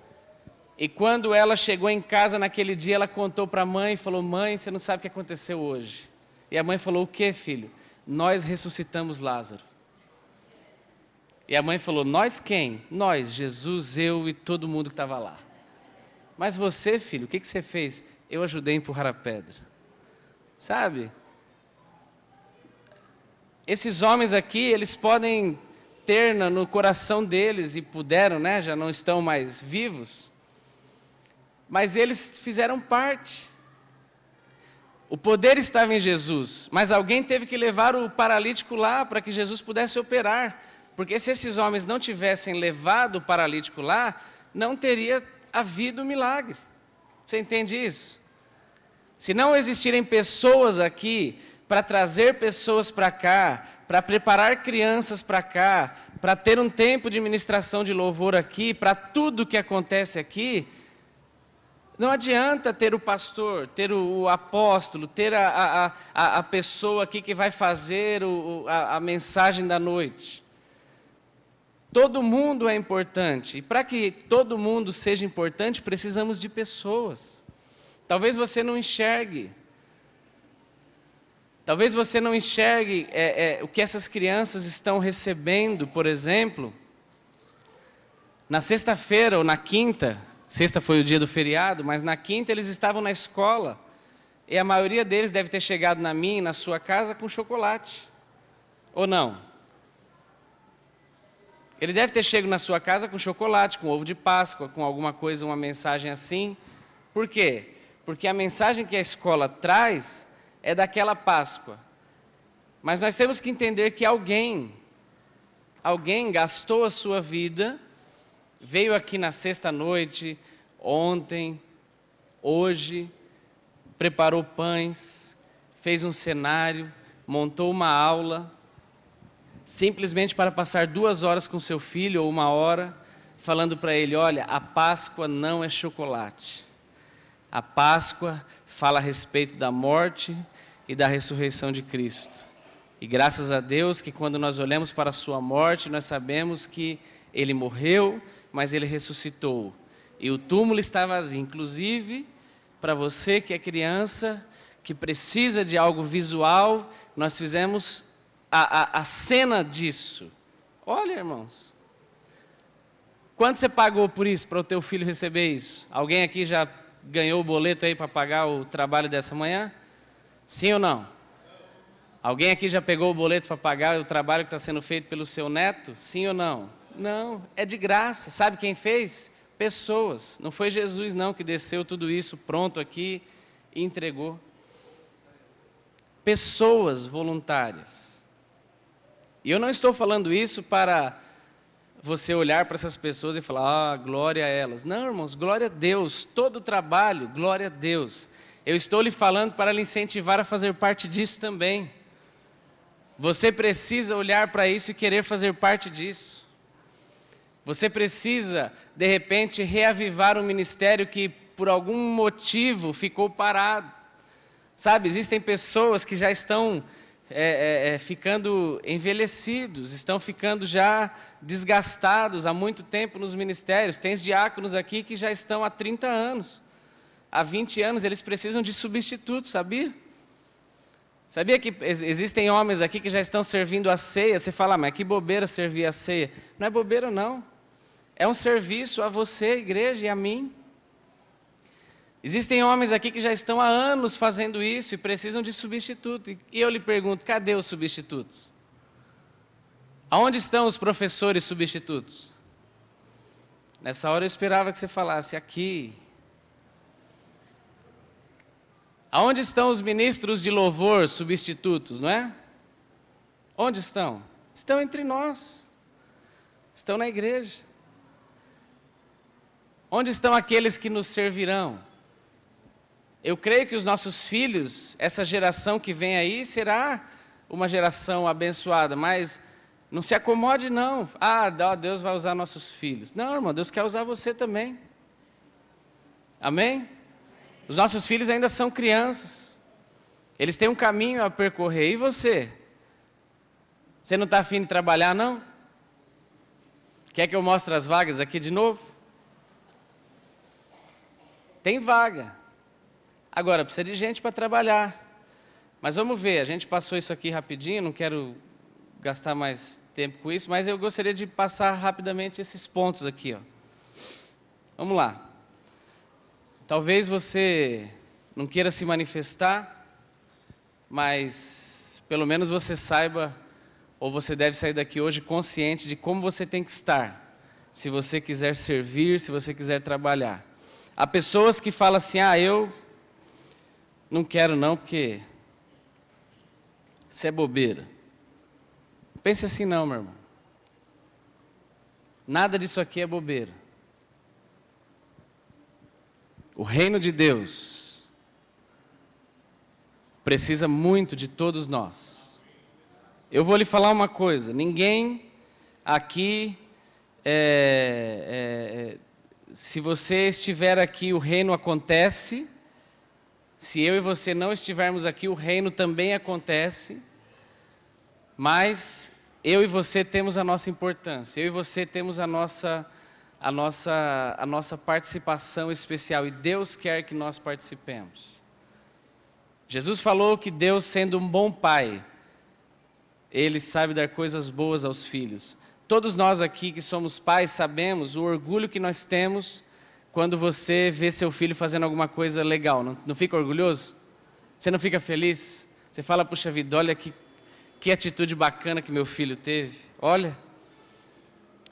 E quando ela chegou em casa naquele dia, ela contou para a mãe e falou: Mãe, você não sabe o que aconteceu hoje. E a mãe falou: O que, filho? Nós ressuscitamos Lázaro. E a mãe falou: Nós quem? Nós, Jesus, eu e todo mundo que estava lá. Mas você, filho, o que, que você fez? Eu ajudei a empurrar a pedra. Sabe? esses homens aqui, eles podem ter no coração deles, e puderam, né? já não estão mais vivos, mas eles fizeram parte. O poder estava em Jesus, mas alguém teve que levar o paralítico lá para que Jesus pudesse operar, porque se esses homens não tivessem levado o paralítico lá, não teria havido milagre. Você entende isso? Se não existirem pessoas aqui para trazer pessoas para cá, para preparar crianças para cá, para ter um tempo de ministração de louvor aqui, para tudo que acontece aqui, não adianta ter o pastor, ter o, apóstolo, ter a, a, a, pessoa aqui que vai fazer o, a, a mensagem da noite. Todo mundo é importante, e para que todo mundo seja importante, precisamos de pessoas. Talvez você não enxergue, Talvez você não enxergue é, é, o que essas crianças estão recebendo, por exemplo, na sexta-feira ou na quinta, sexta foi o dia do feriado, mas na quinta eles estavam na escola e a maioria deles deve ter chegado na minha, na sua casa, com chocolate. Ou não? Ele deve ter chegado na sua casa com chocolate, com ovo de Páscoa, com alguma coisa, uma mensagem assim. Por quê? Porque a mensagem que a escola traz é daquela Páscoa. Mas nós temos que entender que alguém, alguém gastou a sua vida, veio aqui na sexta-noite, ontem, hoje, preparou pães, fez um cenário, montou uma aula, simplesmente para passar duas horas com seu filho ou uma hora, falando para ele: olha, a Páscoa não é chocolate. A Páscoa fala a respeito da morte, e da ressurreição de Cristo. E graças a Deus que quando nós olhamos para a sua morte, nós sabemos que ele morreu, mas ele ressuscitou. E o túmulo está vazio, inclusive para você que é criança, que precisa de algo visual, nós fizemos a, a, a cena disso. Olha, irmãos, Quanto você pagou por isso, para o teu filho receber isso? Alguém aqui já ganhou o boleto aí para pagar o trabalho dessa manhã? Sim ou não? Alguém aqui já pegou o boleto para pagar o trabalho que está sendo feito pelo seu neto? Sim ou não? Não, é de graça. Sabe quem fez? Pessoas. Não foi Jesus, não, que desceu tudo isso pronto aqui e entregou. Pessoas voluntárias. E eu não estou falando isso para você olhar para essas pessoas e falar, ah, glória a elas. Não, irmãos, glória a Deus. Todo trabalho, glória a Deus. Eu estou lhe falando para lhe incentivar a fazer parte disso também. Você precisa olhar para isso e querer fazer parte disso. Você precisa, de repente, reavivar um ministério que por algum motivo ficou parado. Sabe, existem pessoas que já estão é, é, é ficando envelhecidos, estão ficando já desgastados há muito tempo nos ministérios. Tem diáconos aqui que já estão há 30 anos há 20 anos eles precisam de substituto, sabia? Sabia que existem homens aqui que já estão servindo a ceia? Você fala, ah, mas que bobeira servir a ceia. Não é bobeira, não. É um serviço a você, igreja, e a mim. Existem homens aqui que já estão há anos fazendo isso e precisam de substituto. E eu lhe pergunto: cadê os substitutos? Aonde estão os professores substitutos? Nessa hora eu esperava que você falasse aqui, Aonde estão os ministros de louvor substitutos, não é? Onde estão? Estão entre nós. Estão na igreja. Onde estão aqueles que nos servirão? Eu creio que os nossos filhos, essa geração que vem aí, será uma geração abençoada, mas não se acomode, não. Ah, Deus vai usar nossos filhos. Não, irmão, Deus quer usar você também. Amém? Os nossos filhos ainda são crianças. Eles têm um caminho a percorrer. E você? Você não está afim de trabalhar, não? Quer que eu mostre as vagas aqui de novo? Tem vaga. Agora, precisa de gente para trabalhar. Mas vamos ver, a gente passou isso aqui rapidinho, não quero gastar mais tempo com isso, mas eu gostaria de passar rapidamente esses pontos aqui. Ó. Vamos lá. Talvez você não queira se manifestar, mas pelo menos você saiba, ou você deve sair daqui hoje consciente de como você tem que estar, se você quiser servir, se você quiser trabalhar. Há pessoas que falam assim: ah, eu não quero não, porque isso é bobeira. Pense assim, não, meu irmão. Nada disso aqui é bobeira. O reino de Deus precisa muito de todos nós. Eu vou lhe falar uma coisa: ninguém aqui, é, é, é, se você estiver aqui, o reino acontece. Se eu e você não estivermos aqui, o reino também acontece. Mas eu e você temos a nossa importância, eu e você temos a nossa a nossa, a nossa participação especial e Deus quer que nós participemos. Jesus falou que Deus, sendo um bom pai, ele sabe dar coisas boas aos filhos. Todos nós aqui que somos pais sabemos o orgulho que nós temos quando você vê seu filho fazendo alguma coisa legal. Não, não fica orgulhoso? Você não fica feliz? Você fala, puxa vida, olha que, que atitude bacana que meu filho teve. Olha,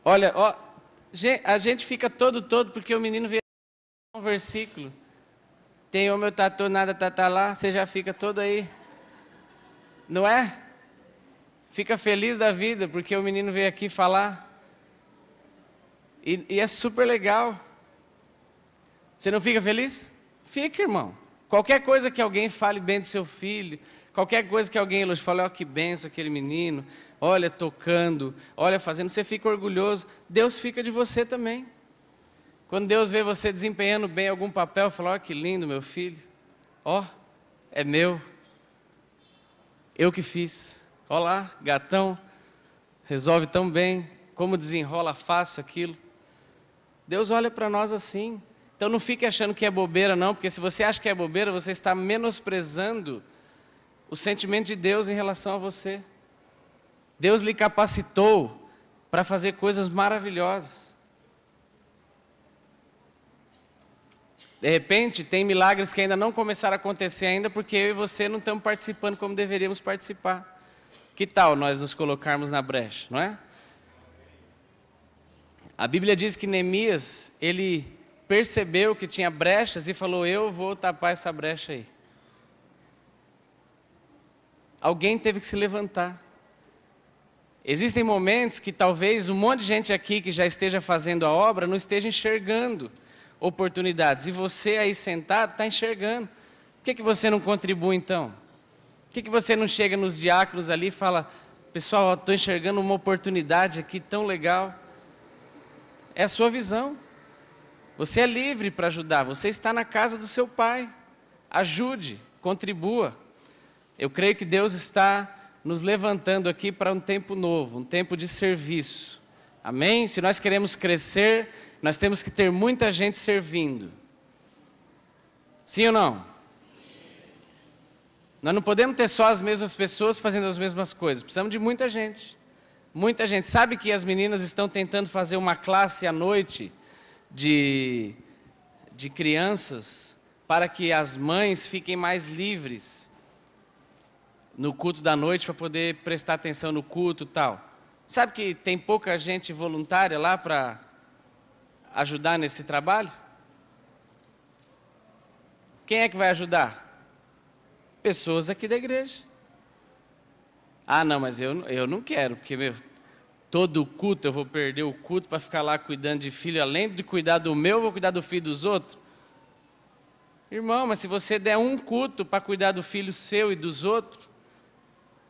olha, ó, a gente fica todo, todo, porque o menino vê um versículo. Tem o meu tatu, nada tatá lá, você já fica todo aí. Não é? Fica feliz da vida, porque o menino veio aqui falar. E, e é super legal. Você não fica feliz? Fica, irmão. Qualquer coisa que alguém fale bem do seu filho, Qualquer coisa que alguém elogie, fala, ó, oh, que benção aquele menino, olha tocando, olha fazendo, você fica orgulhoso. Deus fica de você também. Quando Deus vê você desempenhando bem algum papel, fala, ó, oh, que lindo meu filho, ó, oh, é meu, eu que fiz. Olá, gatão, resolve tão bem, como desenrola fácil aquilo. Deus olha para nós assim. Então não fique achando que é bobeira, não, porque se você acha que é bobeira, você está menosprezando o sentimento de Deus em relação a você. Deus lhe capacitou para fazer coisas maravilhosas. De repente, tem milagres que ainda não começaram a acontecer ainda porque eu e você não estamos participando como deveríamos participar. Que tal nós nos colocarmos na brecha, não é? A Bíblia diz que Neemias, ele percebeu que tinha brechas e falou: "Eu vou tapar essa brecha aí" alguém teve que se levantar. Existem momentos que talvez um monte de gente aqui que já esteja fazendo a obra não esteja enxergando oportunidades. E você aí sentado está enxergando. Por que, que você não contribui então? Por que, que você não chega nos diáconos ali e fala: Pessoal, estou enxergando uma oportunidade aqui tão legal? É a sua visão. Você é livre para ajudar, você está na casa do seu pai. Ajude, contribua. Eu creio que Deus está nos levantando aqui para um tempo novo, um tempo de serviço. Amém? Se nós queremos crescer, nós temos que ter muita gente servindo. Sim ou não? Sim. Nós não podemos ter só as mesmas pessoas fazendo as mesmas coisas. Precisamos de muita gente. Muita gente. Sabe que as meninas estão tentando fazer uma classe à noite de, de crianças para que as mães fiquem mais livres no culto da noite para poder prestar atenção no culto tal. Sabe que tem pouca gente voluntária lá para ajudar nesse trabalho? Quem é que vai ajudar? Pessoas aqui da igreja. Ah, não, mas eu, eu não quero, porque meu, todo culto, eu vou perder o culto para ficar lá cuidando de filho, além de cuidar do meu, eu vou cuidar do filho dos outros. Irmão, mas se você der um culto para cuidar do filho seu e dos outros,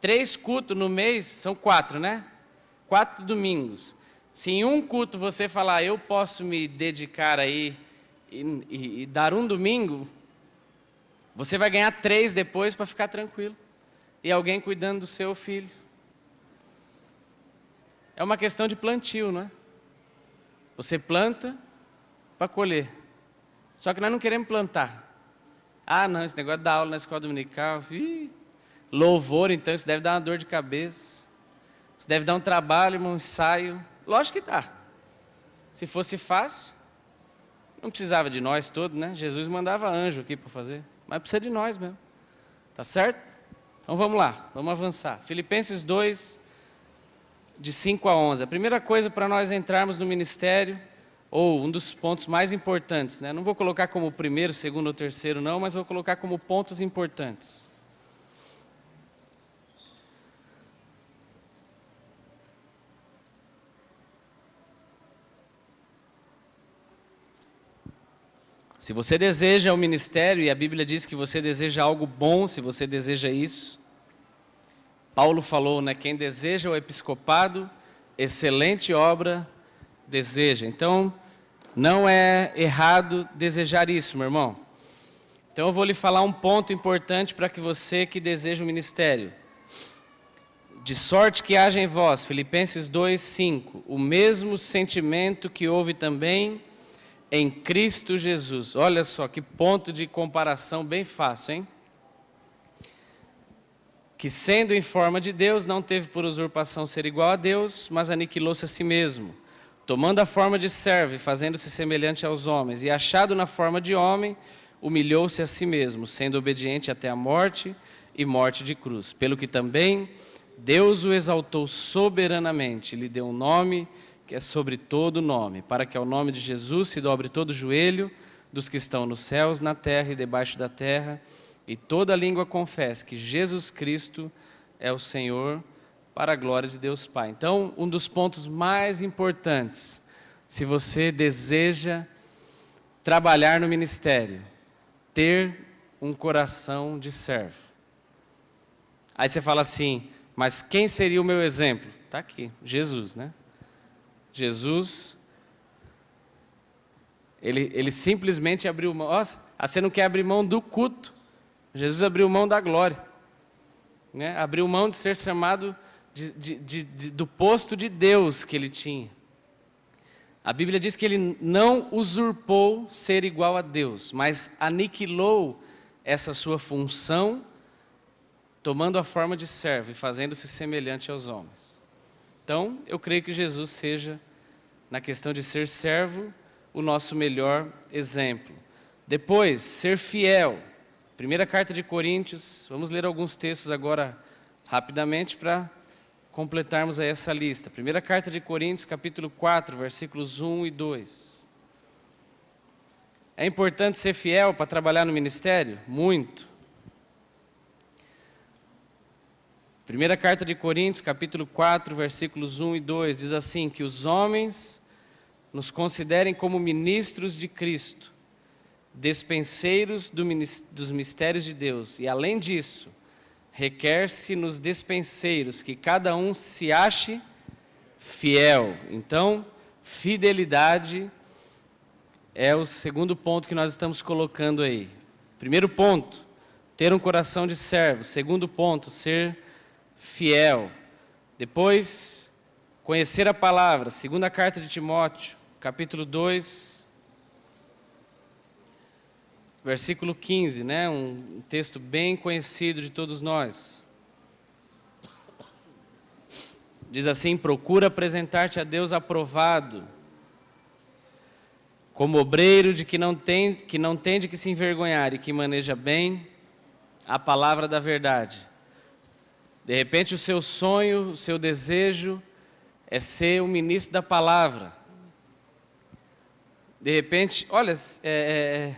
Três cultos no mês, são quatro, né? Quatro domingos. Se em um culto você falar, eu posso me dedicar aí e, e, e dar um domingo, você vai ganhar três depois para ficar tranquilo. E alguém cuidando do seu filho. É uma questão de plantio, não é? Você planta para colher. Só que nós não queremos plantar. Ah, não, esse negócio da aula na escola dominical. Ih, Louvor, então, isso deve dar uma dor de cabeça. Isso deve dar um trabalho, um ensaio. Lógico que dá. Se fosse fácil, não precisava de nós todos, né? Jesus mandava anjo aqui para fazer. Mas precisa de nós mesmo. Tá certo? Então vamos lá, vamos avançar. Filipenses 2, de 5 a 11. A primeira coisa para nós entrarmos no ministério, ou um dos pontos mais importantes, né? Não vou colocar como primeiro, segundo ou terceiro, não, mas vou colocar como pontos importantes. Se você deseja o um ministério, e a Bíblia diz que você deseja algo bom, se você deseja isso, Paulo falou, né? Quem deseja o episcopado, excelente obra deseja. Então, não é errado desejar isso, meu irmão. Então, eu vou lhe falar um ponto importante para que você que deseja o ministério. De sorte que haja em vós, Filipenses 2, 5, o mesmo sentimento que houve também em Cristo Jesus. Olha só que ponto de comparação bem fácil, hein? Que sendo em forma de Deus, não teve por usurpação ser igual a Deus, mas aniquilou-se a si mesmo, tomando a forma de servo, fazendo-se semelhante aos homens, e achado na forma de homem, humilhou-se a si mesmo, sendo obediente até a morte e morte de cruz. Pelo que também Deus o exaltou soberanamente, lhe deu um nome que é sobre todo nome, para que ao nome de Jesus se dobre todo joelho dos que estão nos céus, na terra e debaixo da terra, e toda língua confesse que Jesus Cristo é o Senhor, para a glória de Deus Pai. Então, um dos pontos mais importantes, se você deseja trabalhar no ministério, ter um coração de servo. Aí você fala assim: mas quem seria o meu exemplo? Está aqui, Jesus, né? Jesus, ele, ele simplesmente abriu mão. Nossa, ah, você não quer abrir mão do culto. Jesus abriu mão da glória. Né? Abriu mão de ser chamado de, de, de, do posto de Deus que ele tinha. A Bíblia diz que ele não usurpou ser igual a Deus, mas aniquilou essa sua função, tomando a forma de servo e fazendo-se semelhante aos homens. Então, eu creio que Jesus seja, na questão de ser servo, o nosso melhor exemplo. Depois, ser fiel. Primeira carta de Coríntios, vamos ler alguns textos agora rapidamente para completarmos aí essa lista. Primeira carta de Coríntios, capítulo 4, versículos 1 e 2. É importante ser fiel para trabalhar no ministério? Muito. Primeira carta de Coríntios, capítulo 4, versículos 1 e 2, diz assim: que os homens nos considerem como ministros de Cristo, despenseiros do, dos mistérios de Deus. E além disso, requer-se nos despenseiros que cada um se ache fiel. Então, fidelidade é o segundo ponto que nós estamos colocando aí. Primeiro ponto, ter um coração de servo. Segundo ponto, ser fiel. Depois, conhecer a palavra, segunda carta de Timóteo, capítulo 2, versículo 15, né? Um texto bem conhecido de todos nós. Diz assim: procura apresentar-te a Deus aprovado, como obreiro de que não tem que não tem de que se envergonhar e que maneja bem a palavra da verdade de repente, o seu sonho, o seu desejo é ser o ministro da palavra. De repente, olha, é, é, é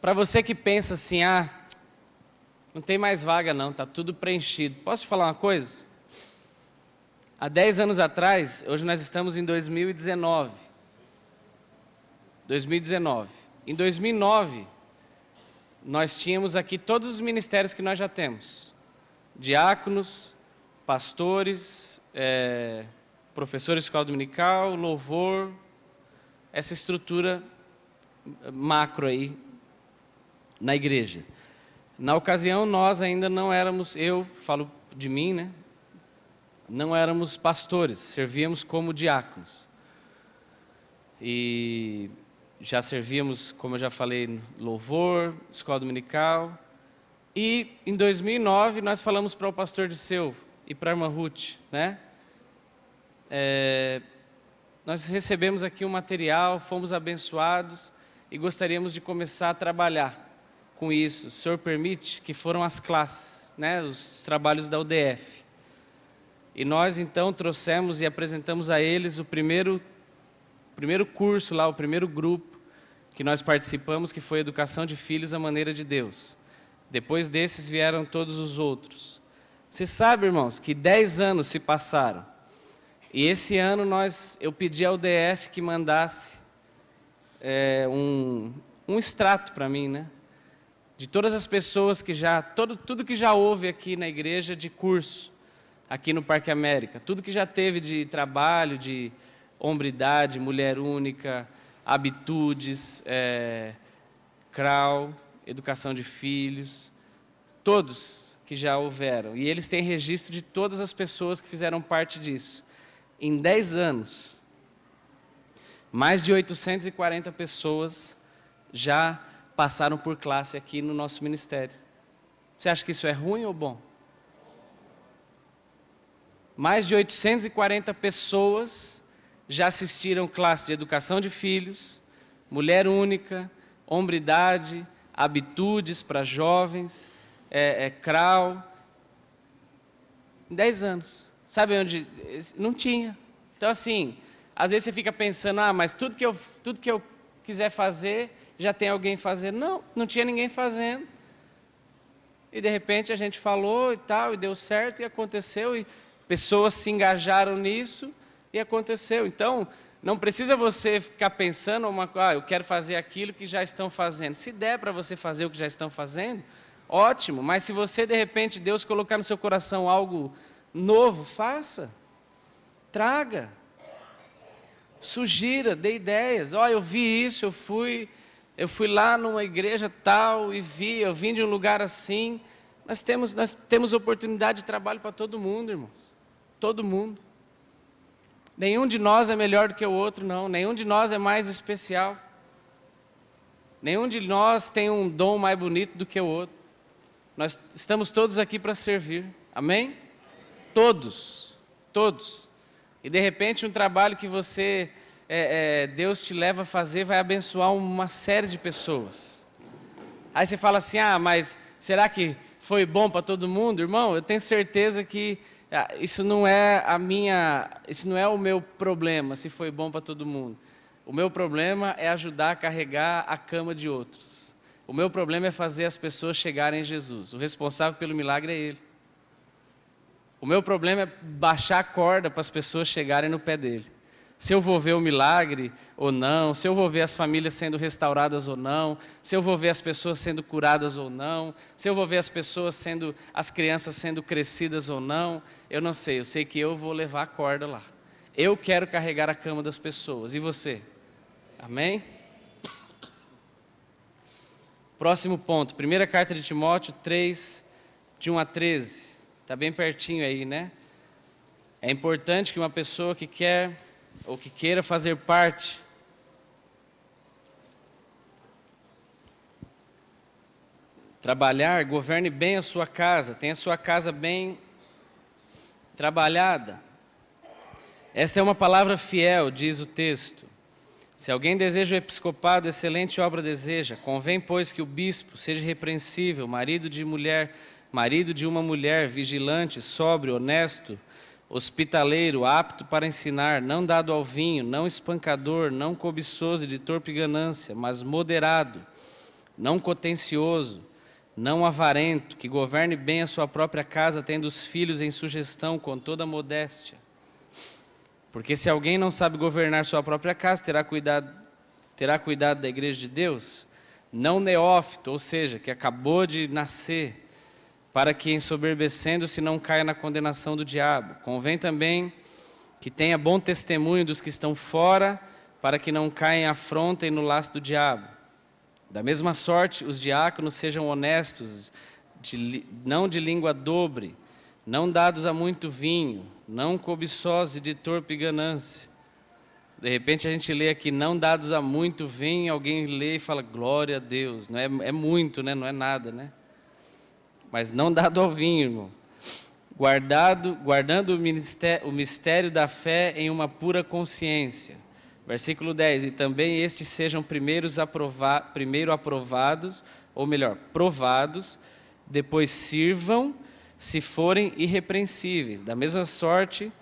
para você que pensa assim, ah, não tem mais vaga não, está tudo preenchido. Posso te falar uma coisa? Há 10 anos atrás, hoje nós estamos em 2019. 2019. Em 2009, nós tínhamos aqui todos os ministérios que nós já temos: diáconos, pastores, é, professores de escola dominical, louvor, essa estrutura macro aí na igreja. Na ocasião, nós ainda não éramos, eu falo de mim, né? Não éramos pastores, servíamos como diáconos. E já servíamos, como eu já falei, louvor, escola dominical. E em 2009 nós falamos para o pastor Disseu e para a irmã Ruth, né? É, nós recebemos aqui um material, fomos abençoados e gostaríamos de começar a trabalhar com isso. O senhor permite que foram as classes, né? Os trabalhos da UDF. E nós então trouxemos e apresentamos a eles o primeiro primeiro curso lá, o primeiro grupo que nós participamos, que foi Educação de Filhos à Maneira de Deus. Depois desses vieram todos os outros. Você sabe, irmãos, que dez anos se passaram. E esse ano nós, eu pedi ao DF que mandasse é, um, um extrato para mim, né? De todas as pessoas que já, todo, tudo que já houve aqui na igreja de curso, aqui no Parque América, tudo que já teve de trabalho, de hombridade, mulher única, habitudes, é, educação de filhos, todos que já houveram. E eles têm registro de todas as pessoas que fizeram parte disso. Em 10 anos, mais de 840 pessoas já passaram por classe aqui no nosso ministério. Você acha que isso é ruim ou bom? Mais de 840 pessoas já assistiram classe de educação de filhos, mulher única, hombridade, habitudes para jovens, é, é Dez anos. Sabe onde? Não tinha. Então, assim, às vezes você fica pensando, ah, mas tudo que eu, tudo que eu quiser fazer, já tem alguém fazendo. Não, não tinha ninguém fazendo. E de repente a gente falou e tal, e deu certo, e aconteceu, e pessoas se engajaram nisso e aconteceu. Então, não precisa você ficar pensando, uma, ah, eu quero fazer aquilo que já estão fazendo. Se der para você fazer o que já estão fazendo, ótimo. Mas se você, de repente, Deus colocar no seu coração algo novo, faça. Traga. Sugira, dê ideias. Olha, eu vi isso, eu fui, eu fui lá numa igreja tal e vi, eu vim de um lugar assim. Nós temos, nós temos oportunidade de trabalho para todo mundo, irmãos. Todo mundo. Nenhum de nós é melhor do que o outro, não. Nenhum de nós é mais especial. Nenhum de nós tem um dom mais bonito do que o outro. Nós estamos todos aqui para servir. Amém? Todos. Todos. E de repente um trabalho que você, é, é, Deus te leva a fazer, vai abençoar uma série de pessoas. Aí você fala assim: ah, mas será que foi bom para todo mundo? Irmão, eu tenho certeza que ah, isso não é a minha, isso não é o meu problema se foi bom para todo mundo. O meu problema é ajudar a carregar a cama de outros. O meu problema é fazer as pessoas chegarem em Jesus. O responsável pelo milagre é ele. O meu problema é baixar a corda para as pessoas chegarem no pé dele se eu vou ver o milagre ou não, se eu vou ver as famílias sendo restauradas ou não, se eu vou ver as pessoas sendo curadas ou não, se eu vou ver as pessoas sendo, as crianças sendo crescidas ou não, eu não sei, eu sei que eu vou levar a corda lá. Eu quero carregar a cama das pessoas, e você? Amém? Próximo ponto, primeira carta de Timóteo 3, de 1 a 13, está bem pertinho aí, né? É importante que uma pessoa que quer ou que queira fazer parte trabalhar, governe bem a sua casa, tenha a sua casa bem trabalhada. Esta é uma palavra fiel, diz o texto. Se alguém deseja o episcopado, excelente obra deseja. Convém, pois, que o bispo seja repreensível, marido de mulher, marido de uma mulher, vigilante, sóbrio, honesto, hospitaleiro, apto para ensinar, não dado ao vinho, não espancador, não cobiçoso de torpe ganância, mas moderado, não contencioso, não avarento, que governe bem a sua própria casa, tendo os filhos em sugestão com toda modéstia. Porque se alguém não sabe governar sua própria casa, terá cuidado, terá cuidado da igreja de Deus? Não neófito, ou seja, que acabou de nascer, para que ensoberbecendo-se não caia na condenação do diabo. Convém também que tenha bom testemunho dos que estão fora, para que não caia em afronta e no laço do diabo. Da mesma sorte, os diáconos sejam honestos, de, não de língua dobre, não dados a muito vinho, não cobiçosos de torpe ganância. De repente a gente lê aqui, não dados a muito vinho, alguém lê e fala, glória a Deus. Não é, é muito, né? não é nada, né? mas não dado ao vinho, irmão. Guardado, guardando o, o mistério da fé em uma pura consciência. Versículo 10: E também estes sejam primeiros aprova, primeiro aprovados, ou melhor, provados, depois sirvam, se forem irrepreensíveis. Da mesma sorte,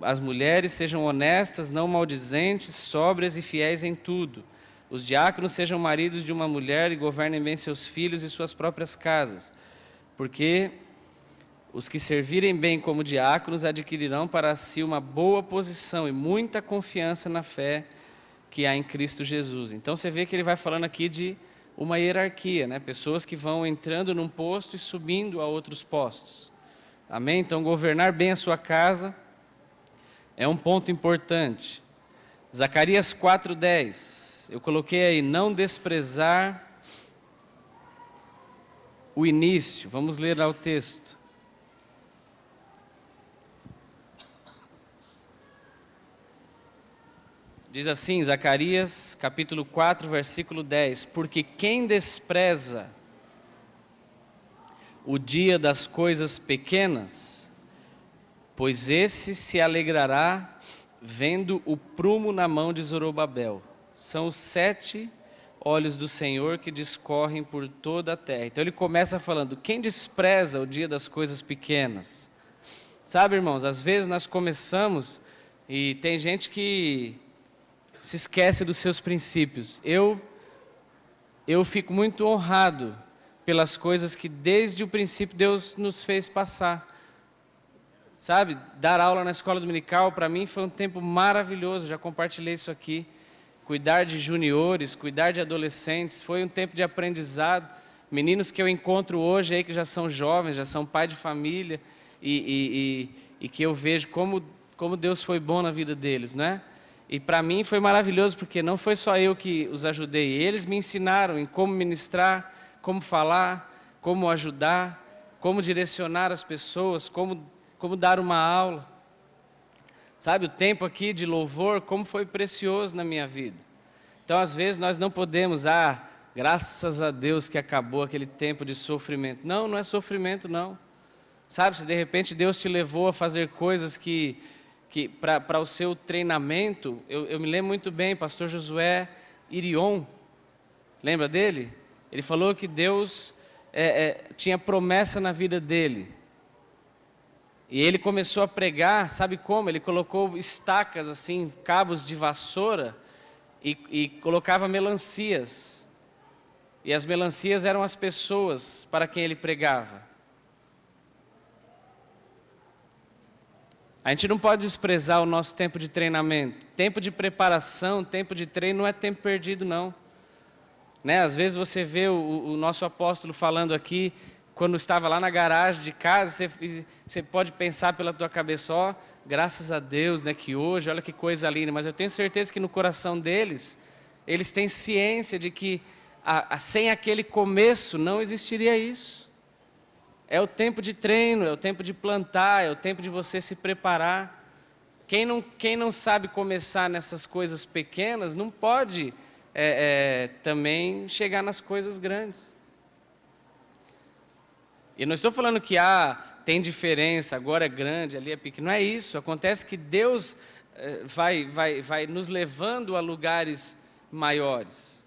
as mulheres sejam honestas, não maldizentes, sóbrias e fiéis em tudo. Os diáconos sejam maridos de uma mulher e governem bem seus filhos e suas próprias casas porque os que servirem bem como diáconos adquirirão para si uma boa posição e muita confiança na fé que há em Cristo Jesus. Então você vê que ele vai falando aqui de uma hierarquia, né? Pessoas que vão entrando num posto e subindo a outros postos. Amém? Então governar bem a sua casa é um ponto importante. Zacarias 4:10. Eu coloquei aí não desprezar o início. Vamos ler ao texto. Diz assim, Zacarias, capítulo 4, versículo 10: Porque quem despreza o dia das coisas pequenas, pois esse se alegrará vendo o prumo na mão de Zorobabel. São os sete olhos do Senhor que discorrem por toda a terra. Então ele começa falando: quem despreza o dia das coisas pequenas? Sabe, irmãos, às vezes nós começamos e tem gente que se esquece dos seus princípios. Eu eu fico muito honrado pelas coisas que desde o princípio Deus nos fez passar. Sabe, dar aula na escola dominical para mim foi um tempo maravilhoso, já compartilhei isso aqui cuidar de juniores, cuidar de adolescentes, foi um tempo de aprendizado. Meninos que eu encontro hoje aí que já são jovens, já são pai de família e, e, e, e que eu vejo como, como Deus foi bom na vida deles, né? E para mim foi maravilhoso porque não foi só eu que os ajudei, eles me ensinaram em como ministrar, como falar, como ajudar, como direcionar as pessoas, como, como dar uma aula. Sabe, o tempo aqui de louvor, como foi precioso na minha vida. Então, às vezes, nós não podemos, ah, graças a Deus que acabou aquele tempo de sofrimento. Não, não é sofrimento, não. Sabe, se de repente Deus te levou a fazer coisas que, que para o seu treinamento, eu, eu me lembro muito bem, pastor Josué Irion, lembra dele? Ele falou que Deus é, é, tinha promessa na vida dele. E ele começou a pregar, sabe como? Ele colocou estacas assim, cabos de vassoura e, e colocava melancias. E as melancias eram as pessoas para quem ele pregava. A gente não pode desprezar o nosso tempo de treinamento. Tempo de preparação, tempo de treino não é tempo perdido, não. Né? Às vezes você vê o, o nosso apóstolo falando aqui quando estava lá na garagem de casa, você, você pode pensar pela tua cabeça só, graças a Deus, né, que hoje, olha que coisa linda, mas eu tenho certeza que no coração deles, eles têm ciência de que a, a, sem aquele começo não existiria isso. É o tempo de treino, é o tempo de plantar, é o tempo de você se preparar. Quem não, quem não sabe começar nessas coisas pequenas não pode é, é, também chegar nas coisas grandes. E não estou falando que ah, tem diferença, agora é grande, ali é pequeno. Não é isso. Acontece que Deus eh, vai, vai, vai nos levando a lugares maiores.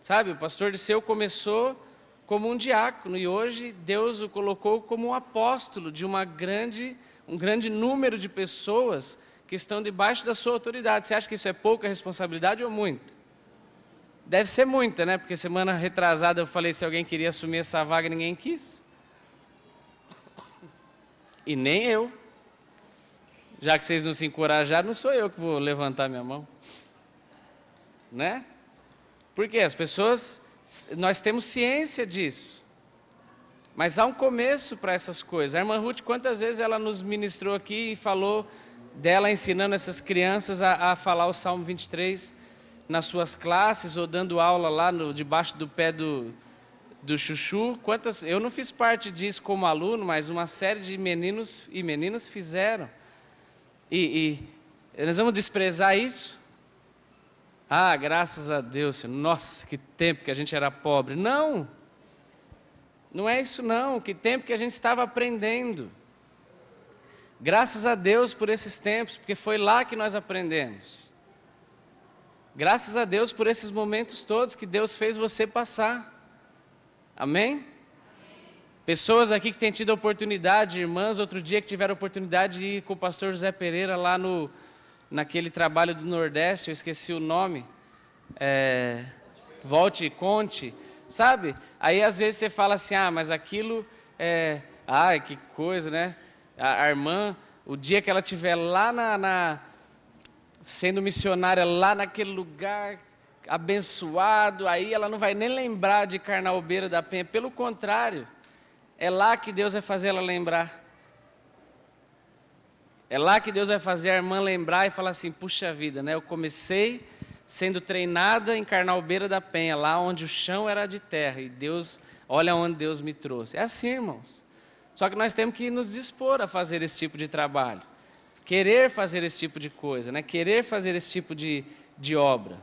Sabe, o pastor de seu começou como um diácono e hoje Deus o colocou como um apóstolo de uma grande, um grande número de pessoas que estão debaixo da sua autoridade. Você acha que isso é pouca responsabilidade ou muita? Deve ser muita, né? Porque semana retrasada eu falei se alguém queria assumir essa vaga, ninguém quis. E nem eu. Já que vocês não se encorajaram, não sou eu que vou levantar minha mão. Né? Porque as pessoas, nós temos ciência disso. Mas há um começo para essas coisas. A irmã Ruth, quantas vezes ela nos ministrou aqui e falou dela ensinando essas crianças a, a falar o Salmo 23? nas suas classes ou dando aula lá no, debaixo do pé do, do chuchu. Quantas, eu não fiz parte disso como aluno, mas uma série de meninos e meninas fizeram. E, e nós vamos desprezar isso? Ah, graças a Deus, nossa, que tempo que a gente era pobre. Não, não é isso não, que tempo que a gente estava aprendendo. Graças a Deus por esses tempos, porque foi lá que nós aprendemos. Graças a Deus por esses momentos todos que Deus fez você passar. Amém? Amém? Pessoas aqui que têm tido oportunidade, irmãs, outro dia que tiveram oportunidade de ir com o pastor José Pereira lá no, naquele trabalho do Nordeste, eu esqueci o nome. É, volte e conte, sabe? Aí às vezes você fala assim, ah, mas aquilo é. Ai, que coisa, né? A, a irmã, o dia que ela estiver lá na, na sendo missionária lá naquele lugar abençoado, aí ela não vai nem lembrar de Carnalbeira da Penha, pelo contrário, é lá que Deus vai fazer ela lembrar. É lá que Deus vai fazer a irmã lembrar e falar assim: puxa vida, né? Eu comecei sendo treinada em Carnalbeira da Penha, lá onde o chão era de terra, e Deus, olha onde Deus me trouxe. É assim, irmãos. Só que nós temos que nos dispor a fazer esse tipo de trabalho querer fazer esse tipo de coisa, né? querer fazer esse tipo de, de obra.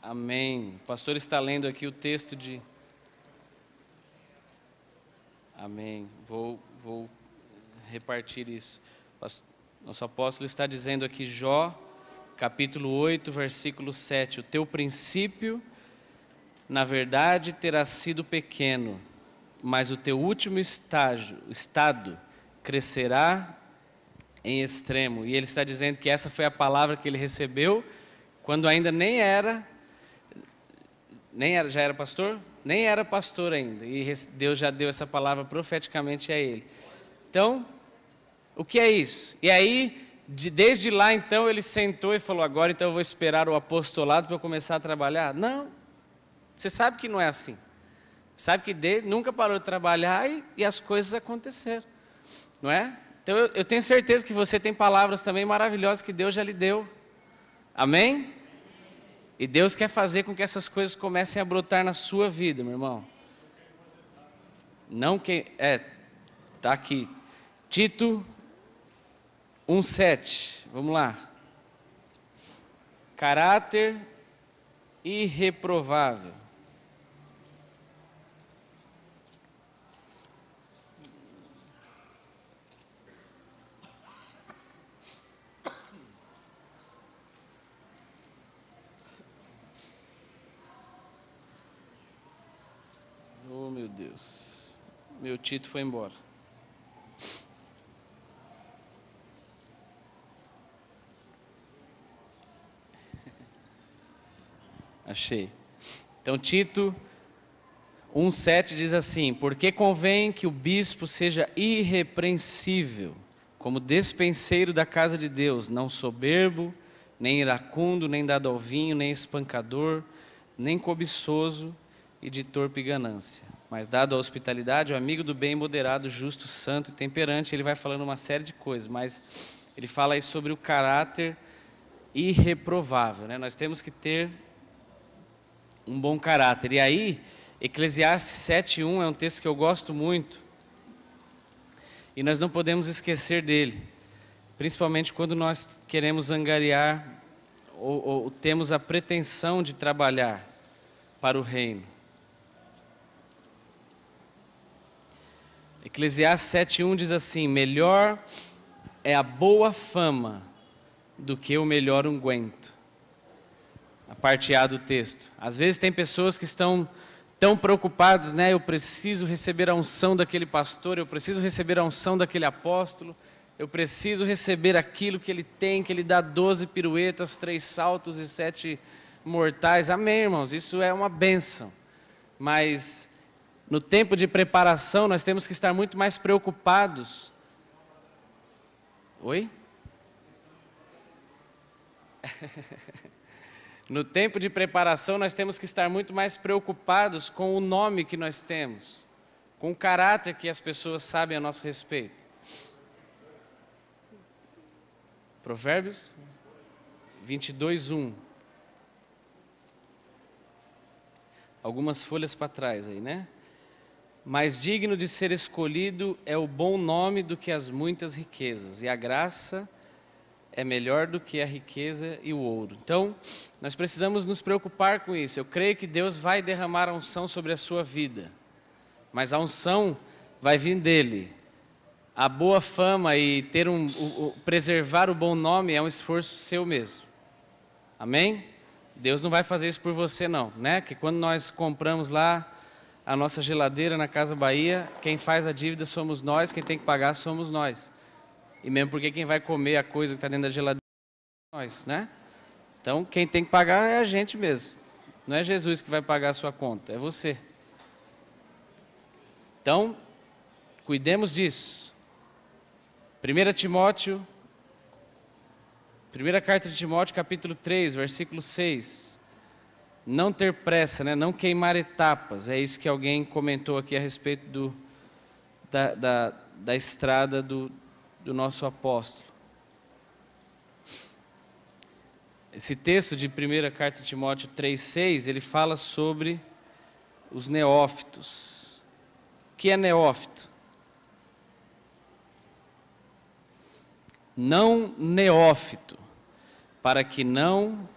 Amém. O pastor está lendo aqui o texto de. Amém. Vou, vou repartir isso. Pastor... Nosso apóstolo está dizendo aqui, Jó, capítulo 8, versículo 7. O teu princípio, na verdade, terá sido pequeno, mas o teu último estágio, estado, crescerá em extremo. E ele está dizendo que essa foi a palavra que ele recebeu quando ainda nem era, nem era, já era pastor? Nem era pastor ainda. E Deus já deu essa palavra profeticamente a ele. Então, o que é isso? E aí, de, desde lá então, ele sentou e falou: agora então eu vou esperar o apostolado para eu começar a trabalhar? Não. Você sabe que não é assim. Sabe que de, nunca parou de trabalhar e, e, as coisas aconteceram, não é? Então eu, eu tenho certeza que você tem palavras também maravilhosas que Deus já lhe deu. Amém? E Deus quer fazer com que essas coisas comecem a brotar na sua vida, meu irmão. Não quem. É, está aqui. Tito 1,7. Vamos lá. Caráter irreprovável. Oh, meu Deus. Meu Tito foi embora. Achei. Então, Tito 1,7 diz assim: Porque convém que o bispo seja irrepreensível, como despenseiro da casa de Deus, não soberbo, nem iracundo, nem dado ao vinho, nem espancador, nem cobiçoso e de torpe ganância. Mas dado a hospitalidade, o amigo do bem, moderado, justo, santo e temperante, ele vai falando uma série de coisas, mas ele fala aí sobre o caráter irreprovável. Né? Nós temos que ter um bom caráter. E aí, Eclesiastes 7:1 é um texto que eu gosto muito. E nós não podemos esquecer dele, principalmente quando nós queremos angariar ou, ou temos a pretensão de trabalhar para o reino. Eclesiastes 7:1 diz assim: "Melhor é a boa fama do que o melhor unguento." a parte A do texto. Às vezes tem pessoas que estão tão preocupadas, né? Eu preciso receber a unção daquele pastor, eu preciso receber a unção daquele apóstolo, eu preciso receber aquilo que ele tem, que ele dá 12 piruetas, três saltos e sete mortais. Amém, irmãos. Isso é uma benção. Mas no tempo de preparação, nós temos que estar muito mais preocupados. Oi? <laughs> No tempo de preparação, nós temos que estar muito mais preocupados com o nome que nós temos, com o caráter que as pessoas sabem a nosso respeito. Provérbios 22, 1. Algumas folhas para trás aí, né? Mais digno de ser escolhido é o bom nome do que as muitas riquezas, e a graça é melhor do que a riqueza e o ouro. Então, nós precisamos nos preocupar com isso. Eu creio que Deus vai derramar a unção sobre a sua vida, mas a unção vai vir dele. A boa fama e ter um, o, o, preservar o bom nome é um esforço seu mesmo. Amém? Deus não vai fazer isso por você não, né? Que quando nós compramos lá a nossa geladeira na Casa Bahia, quem faz a dívida somos nós, quem tem que pagar somos nós. E mesmo porque quem vai comer a coisa que está dentro da geladeira é nós, né? Então, quem tem que pagar é a gente mesmo. Não é Jesus que vai pagar a sua conta, é você. Então, cuidemos disso. 1 Timóteo, 1 carta de Timóteo, capítulo 3, versículo 6. Não ter pressa, né? não queimar etapas. É isso que alguém comentou aqui a respeito do, da, da, da estrada do, do nosso apóstolo. Esse texto de 1 carta de Timóteo 3,6, ele fala sobre os neófitos. O que é neófito? Não neófito, para que não,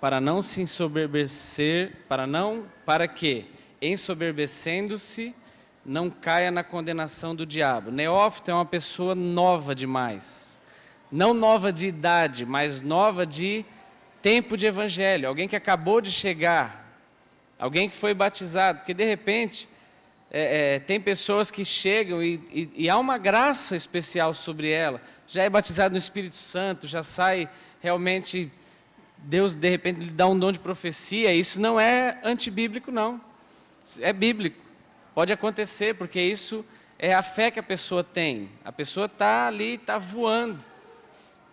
para não se ensoberbecer, para não, para que, ensoberbecendo-se, não caia na condenação do diabo. Neófito é uma pessoa nova demais. Não nova de idade, mas nova de tempo de evangelho. Alguém que acabou de chegar. Alguém que foi batizado. Porque de repente, é, é, tem pessoas que chegam e, e, e há uma graça especial sobre ela. Já é batizado no Espírito Santo, já sai realmente. Deus de repente lhe dá um dom de profecia. Isso não é antibíblico, não. É bíblico. Pode acontecer, porque isso é a fé que a pessoa tem. A pessoa está ali, está voando.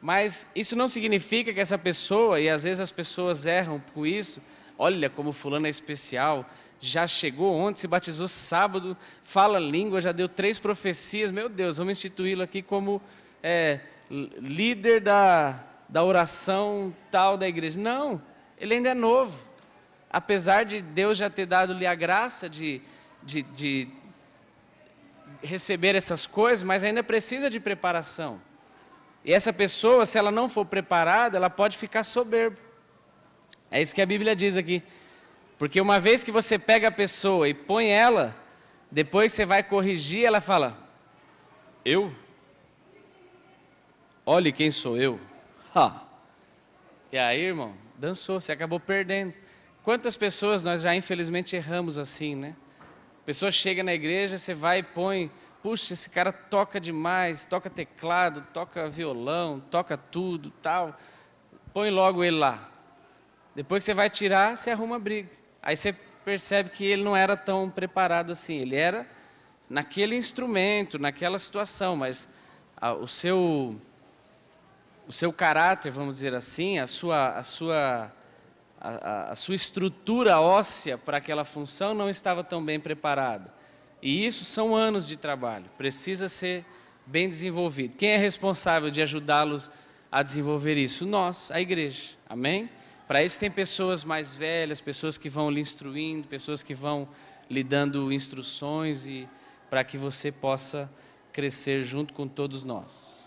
Mas isso não significa que essa pessoa, e às vezes as pessoas erram com isso, olha como fulano é especial, já chegou ontem, se batizou sábado, fala língua, já deu três profecias, meu Deus, vamos instituí-lo aqui como é, líder da, da oração tal da igreja. Não, ele ainda é novo. Apesar de Deus já ter dado-lhe a graça de de, de receber essas coisas, mas ainda precisa de preparação. E essa pessoa, se ela não for preparada, ela pode ficar soberba. É isso que a Bíblia diz aqui. Porque uma vez que você pega a pessoa e põe ela, depois você vai corrigir, ela fala: Eu? Olhe quem sou eu. <laughs> Ha. E aí, irmão, dançou, você acabou perdendo. Quantas pessoas nós já infelizmente erramos assim, né? A pessoa chega na igreja, você vai e põe, puxa, esse cara toca demais, toca teclado, toca violão, toca tudo, tal. Põe logo ele lá. Depois que você vai tirar, você arruma briga. Aí você percebe que ele não era tão preparado assim. Ele era naquele instrumento, naquela situação, mas a, o seu o seu caráter, vamos dizer assim, a sua a sua a, a sua estrutura óssea para aquela função não estava tão bem preparada. E isso são anos de trabalho, precisa ser bem desenvolvido. Quem é responsável de ajudá-los a desenvolver isso? Nós, a igreja. Amém? Para isso tem pessoas mais velhas, pessoas que vão lhe instruindo, pessoas que vão lhe dando instruções e para que você possa crescer junto com todos nós.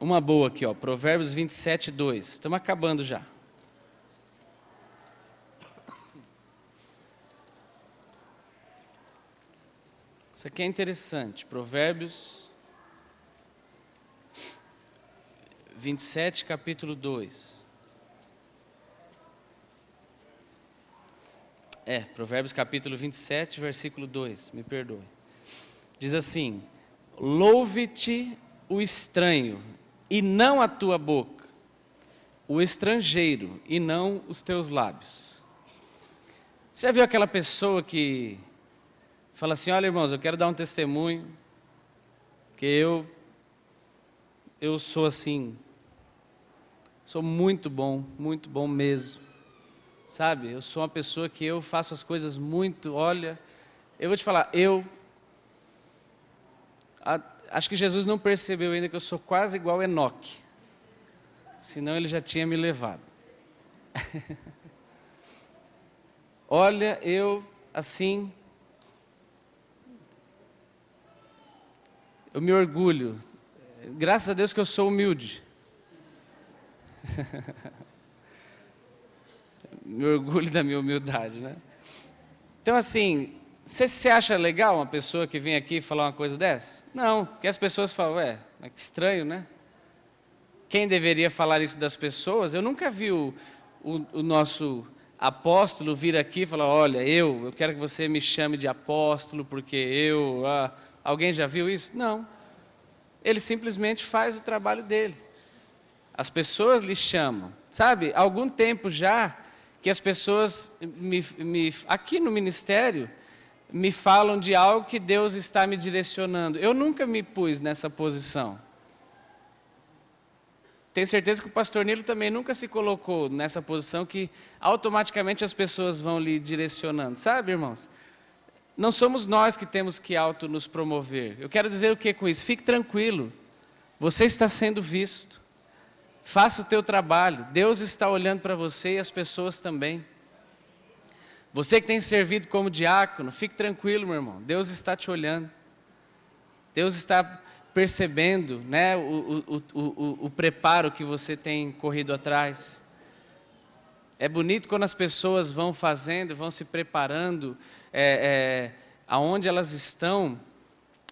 Uma boa aqui, ó, Provérbios 27, 2. Estamos acabando já. Isso aqui é interessante. Provérbios 27, capítulo 2. É, Provérbios capítulo 27, versículo 2. Me perdoe. Diz assim: Louve-te o estranho e não a tua boca, o estrangeiro e não os teus lábios. Você já viu aquela pessoa que fala assim: Olha, irmãos, eu quero dar um testemunho, que eu, eu sou assim, sou muito bom, muito bom mesmo. Sabe, eu sou uma pessoa que eu faço as coisas muito, olha, eu vou te falar, eu acho que Jesus não percebeu ainda que eu sou quase igual a Enoque. Senão ele já tinha me levado. <laughs> Olha, eu assim. Eu me orgulho. Graças a Deus que eu sou humilde. <laughs> me orgulho da minha humildade, né? Então, assim, você se acha legal uma pessoa que vem aqui falar uma coisa dessa? Não, porque as pessoas falam, ué, mas que estranho, né? Quem deveria falar isso das pessoas? Eu nunca vi o, o, o nosso apóstolo vir aqui e falar, olha, eu, eu quero que você me chame de apóstolo, porque eu... Ah, alguém já viu isso? Não. Ele simplesmente faz o trabalho dele. As pessoas lhe chamam. Sabe, há algum tempo já que as pessoas me, me aqui no ministério me falam de algo que Deus está me direcionando. Eu nunca me pus nessa posição. Tenho certeza que o pastor Nilo também nunca se colocou nessa posição que automaticamente as pessoas vão lhe direcionando. Sabe, irmãos? Não somos nós que temos que auto nos promover. Eu quero dizer o que com isso? Fique tranquilo. Você está sendo visto. Faça o teu trabalho. Deus está olhando para você e as pessoas também. Você que tem servido como diácono, fique tranquilo, meu irmão. Deus está te olhando. Deus está percebendo né, o, o, o, o, preparo que você tem corrido atrás. É bonito quando as pessoas vão fazendo, vão se preparando, é, é, aonde elas estão,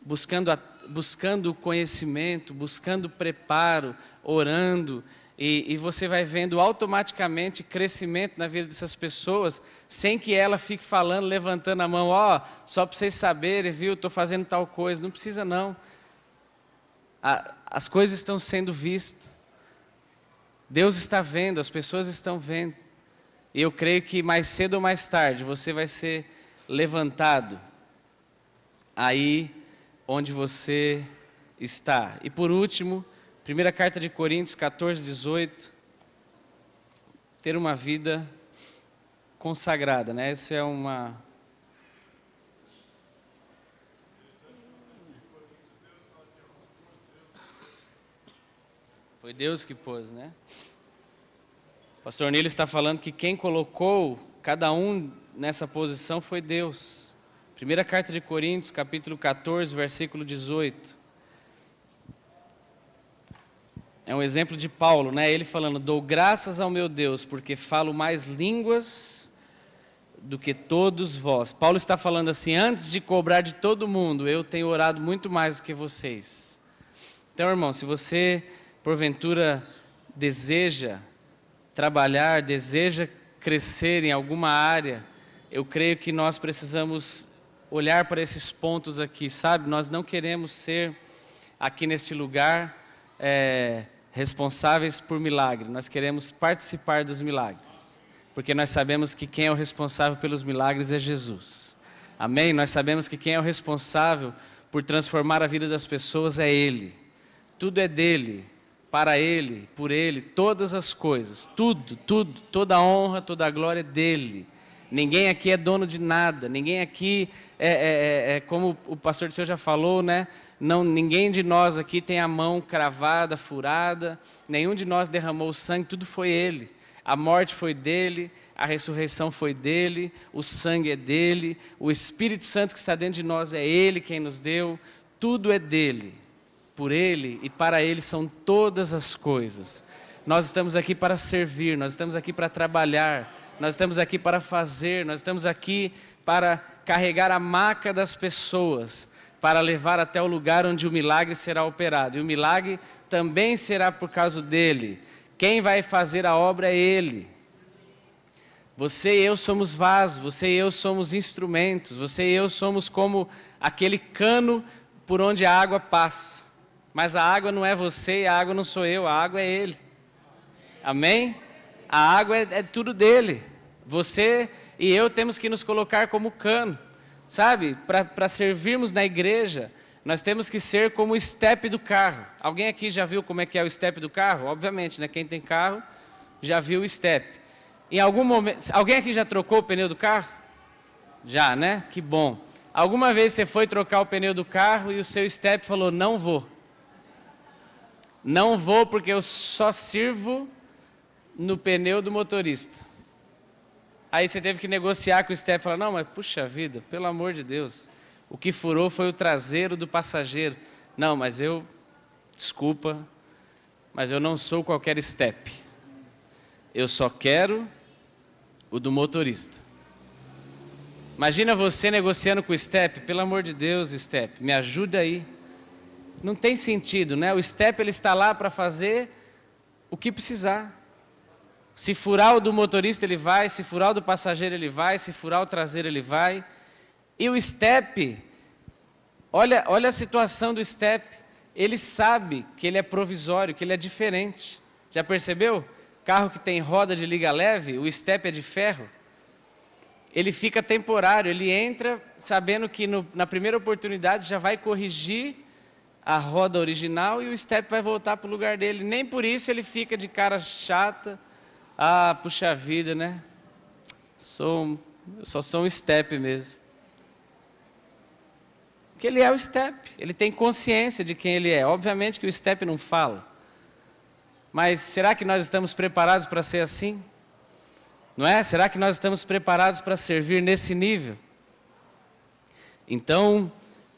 buscando, buscando conhecimento, buscando preparo, orando. E, e, você vai vendo automaticamente crescimento na vida dessas pessoas, sem que ela fique falando, levantando a mão, ó, oh, só para vocês saberem, viu, estou fazendo tal coisa. Não precisa não. A, as coisas estão sendo vistas. Deus está vendo, as pessoas estão vendo. E eu creio que mais cedo ou mais tarde você vai ser levantado aí onde você está. E por último, Primeira carta de Coríntios 14, 18. Ter uma vida consagrada, né? Essa é uma. Foi Deus que pôs, né? O pastor Nilo está falando que quem colocou cada um nessa posição foi Deus. Primeira carta de Coríntios, capítulo 14, versículo 18. é um exemplo de Paulo, né? Ele falando: "Dou graças ao meu Deus, porque falo mais línguas do que todos vós". Paulo está falando assim: "Antes de cobrar de todo mundo, eu tenho orado muito mais do que vocês". Então, irmão, se você porventura deseja trabalhar, deseja crescer em alguma área, eu creio que nós precisamos olhar para esses pontos aqui, sabe? Nós não queremos ser aqui neste lugar é, responsáveis por milagre, nós queremos participar dos milagres, porque nós sabemos que quem é o responsável pelos milagres é Jesus. Amém? Nós sabemos que quem é o responsável por transformar a vida das pessoas é Ele. Tudo é dele, para Ele, por Ele, todas as coisas, tudo, tudo, toda a honra, toda a glória é dele. Ninguém aqui é dono de nada, ninguém aqui é, é, é, é como o pastor de Seu já falou, né? Não, ninguém de nós aqui tem a mão cravada, furada, nenhum de nós derramou sangue, tudo foi Ele. A morte foi dele, a ressurreição foi dele, o sangue é dele, o Espírito Santo que está dentro de nós é Ele quem nos deu, tudo é dele. Por Ele e para Ele são todas as coisas. Nós estamos aqui para servir, nós estamos aqui para trabalhar, nós estamos aqui para fazer, nós estamos aqui para carregar a maca das pessoas para levar até o lugar onde o milagre será operado. E o milagre também será por causa dele. Quem vai fazer a obra é ele. Você e eu somos vasos, você e eu somos instrumentos, você e eu somos como aquele cano por onde a água passa. Mas a água não é você e a água não sou eu, a água é ele. Amém? A água é, é tudo dele. Você e eu temos que nos colocar como cano sabe? Para servirmos na igreja, nós temos que ser como o step do carro. Alguém aqui já viu como é que é o step do carro? Obviamente, né? Quem tem carro já viu o step. Em algum momento, alguém aqui já trocou o pneu do carro? Já, né? Que bom. Alguma vez você foi trocar o pneu do carro e o seu step falou: "Não vou". Não vou porque eu só sirvo no pneu do motorista. Aí você teve que negociar com o Steph e falar: não, mas puxa vida, pelo amor de Deus, o que furou foi o traseiro do passageiro. Não, mas eu, desculpa, mas eu não sou qualquer Step. Eu só quero o do motorista. Imagina você negociando com o Step, pelo amor de Deus, Step, me ajuda aí. Não tem sentido, né? O Step ele está lá para fazer o que precisar. Se furar o do motorista, ele vai. Se furar o do passageiro, ele vai. Se furar o traseiro, ele vai. E o step, olha, olha a situação do step. Ele sabe que ele é provisório, que ele é diferente. Já percebeu? Carro que tem roda de liga leve, o step é de ferro. Ele fica temporário, ele entra sabendo que no, na primeira oportunidade já vai corrigir a roda original e o step vai voltar para o lugar dele. Nem por isso ele fica de cara chata, ah, puxa vida, né? Sou, só sou um estepe mesmo. Porque ele é o estepe, ele tem consciência de quem ele é. Obviamente que o estepe não fala. Mas será que nós estamos preparados para ser assim? Não é? Será que nós estamos preparados para servir nesse nível? Então,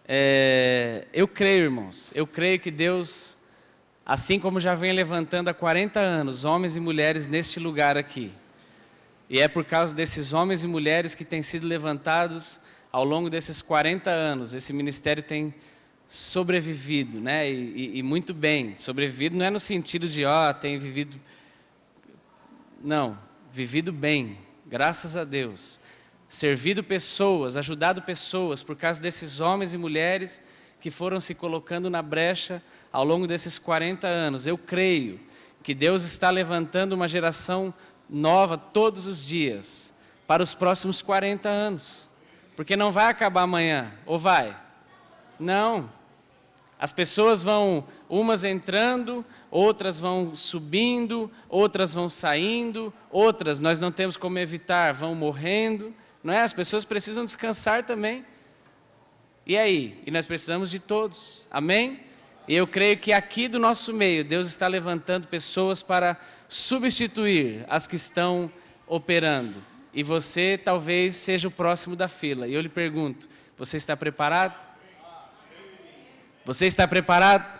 é, eu creio, irmãos, eu creio que Deus assim como já vem levantando há 40 anos homens e mulheres neste lugar aqui. E é por causa desses homens e mulheres que têm sido levantados ao longo desses 40 anos. Esse ministério tem sobrevivido, né? E, e, e muito bem. Sobrevivido não é no sentido de, ó, oh, tem vivido. Não, vivido bem, graças a Deus. Servido pessoas, ajudado pessoas por causa desses homens e mulheres que foram se colocando na brecha ao longo desses 40 anos. Eu creio que Deus está levantando uma geração nova todos os dias para os próximos 40 anos. Porque não vai acabar amanhã, ou vai? Não. As pessoas vão, umas entrando, outras vão subindo, outras vão saindo, outras nós não temos como evitar, vão morrendo. Não é? As pessoas precisam descansar também. E aí? E nós precisamos de todos. Amém? E eu creio que aqui do nosso meio, Deus está levantando pessoas para substituir as que estão operando. E você talvez seja o próximo da fila. E eu lhe pergunto: você está preparado? Você está preparado?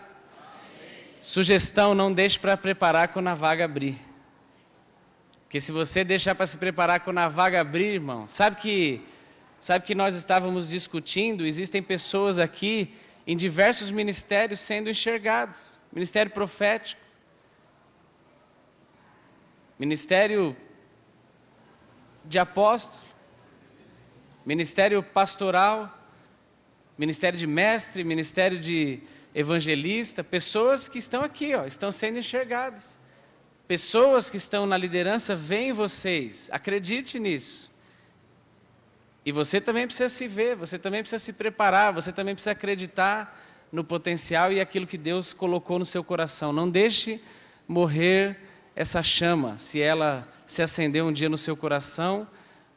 Sugestão: não deixe para preparar quando a vaga abrir. Porque se você deixar para se preparar quando a vaga abrir, irmão, sabe que Sabe que nós estávamos discutindo, existem pessoas aqui em diversos ministérios sendo enxergadas. Ministério profético, ministério de apóstolo, ministério pastoral, ministério de mestre, ministério de evangelista, pessoas que estão aqui, ó, estão sendo enxergadas. Pessoas que estão na liderança veem vocês, acredite nisso. E você também precisa se ver, você também precisa se preparar, você também precisa acreditar no potencial e aquilo que Deus colocou no seu coração. Não deixe morrer essa chama, se ela se acender um dia no seu coração,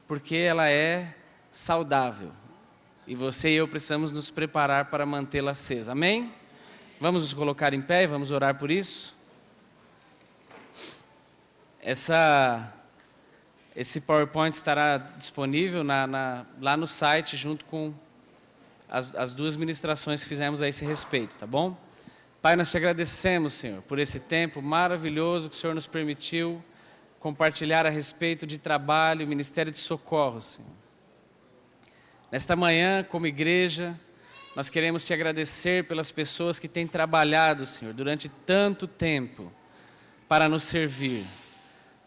porque ela é saudável. E você e eu precisamos nos preparar para mantê-la acesa. Amém? Vamos nos colocar em pé e vamos orar por isso? Essa esse PowerPoint estará disponível na, na, lá no site, junto com as, as duas ministrações que fizemos a esse respeito, tá bom? Pai, nós te agradecemos, Senhor, por esse tempo maravilhoso que o Senhor nos permitiu compartilhar a respeito de trabalho, ministério de socorro, Senhor. Nesta manhã, como igreja, nós queremos te agradecer pelas pessoas que têm trabalhado, Senhor, durante tanto tempo para nos servir.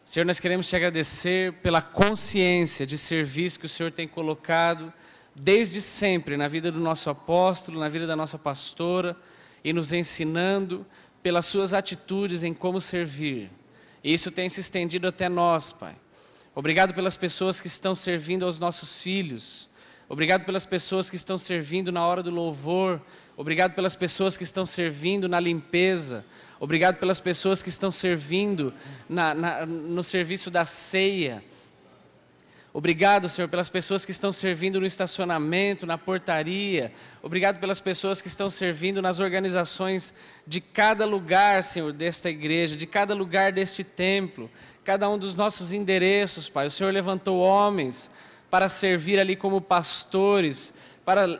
Senhor, nós queremos te agradecer pela consciência de serviço que o Senhor tem colocado desde sempre na vida do nosso apóstolo, na vida da nossa pastora e nos ensinando pelas suas atitudes em como servir. E isso tem se estendido até nós, Pai. Obrigado pelas pessoas que estão servindo aos nossos filhos Obrigado pelas pessoas que estão servindo na hora do louvor. Obrigado pelas pessoas que estão servindo na limpeza. Obrigado pelas pessoas que estão servindo na, na, no serviço da ceia. Obrigado, Senhor, pelas pessoas que estão servindo no estacionamento, na portaria. Obrigado pelas pessoas que estão servindo nas organizações de cada lugar, Senhor, desta igreja, de cada lugar deste templo, cada um dos nossos endereços, Pai. O Senhor levantou homens para servir ali como pastores, para,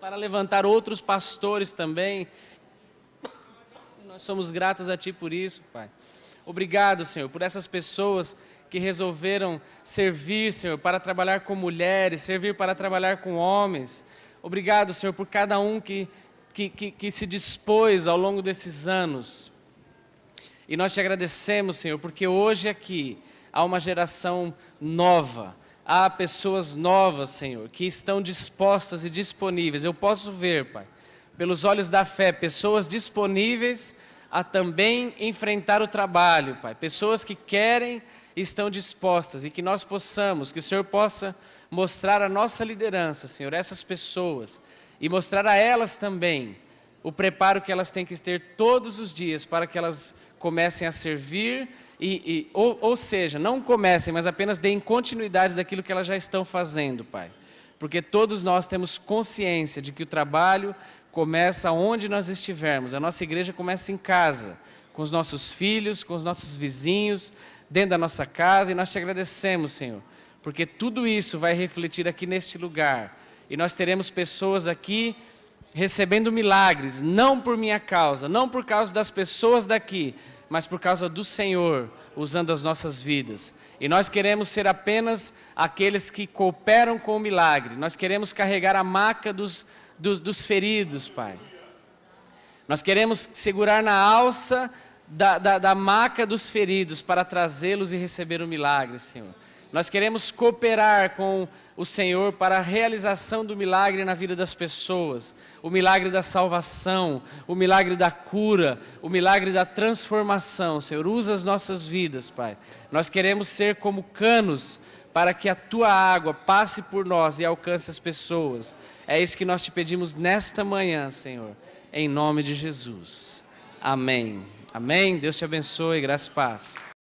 para levantar outros pastores também. Nós somos gratos a Ti por isso, Pai. Obrigado, Senhor, por essas pessoas que resolveram servir, Senhor, para trabalhar com mulheres, servir para trabalhar com homens. Obrigado, Senhor, por cada um que, que, que, que se dispôs ao longo desses anos. E nós te agradecemos, Senhor, porque hoje aqui a uma geração nova, há pessoas novas, Senhor, que estão dispostas e disponíveis. Eu posso ver, Pai, pelos olhos da fé, pessoas disponíveis a também enfrentar o trabalho, Pai. Pessoas que querem e estão dispostas e que nós possamos, que o Senhor possa mostrar a nossa liderança, Senhor, essas pessoas e mostrar a elas também o preparo que elas têm que ter todos os dias para que elas comecem a servir e, e ou, ou seja, não comecem, mas apenas deem continuidade daquilo que elas já estão fazendo, Pai. Porque todos nós temos consciência de que o trabalho começa onde nós estivermos. A nossa igreja começa em casa, com os nossos filhos, com os nossos vizinhos, dentro da nossa casa, e nós te agradecemos, Senhor, porque tudo isso vai refletir aqui neste lugar. E nós teremos pessoas aqui recebendo milagres, não por minha causa, não por causa das pessoas daqui, mas por causa do Senhor usando as nossas vidas. E nós queremos ser apenas aqueles que cooperam com o milagre, nós queremos carregar a maca dos, dos, dos feridos, Pai. Nós queremos segurar na alça da, da, da maca dos feridos para trazê-los e receber o milagre, Senhor. Nós queremos cooperar com o Senhor para a realização do milagre na vida das pessoas, o milagre da salvação, o milagre da cura, o milagre da transformação. Senhor, usa as nossas vidas, Pai. Nós queremos ser como canos para que a tua água passe por nós e alcance as pessoas. É isso que nós te pedimos nesta manhã, Senhor, em nome de Jesus. Amém. Amém. Deus te abençoe, graça e paz.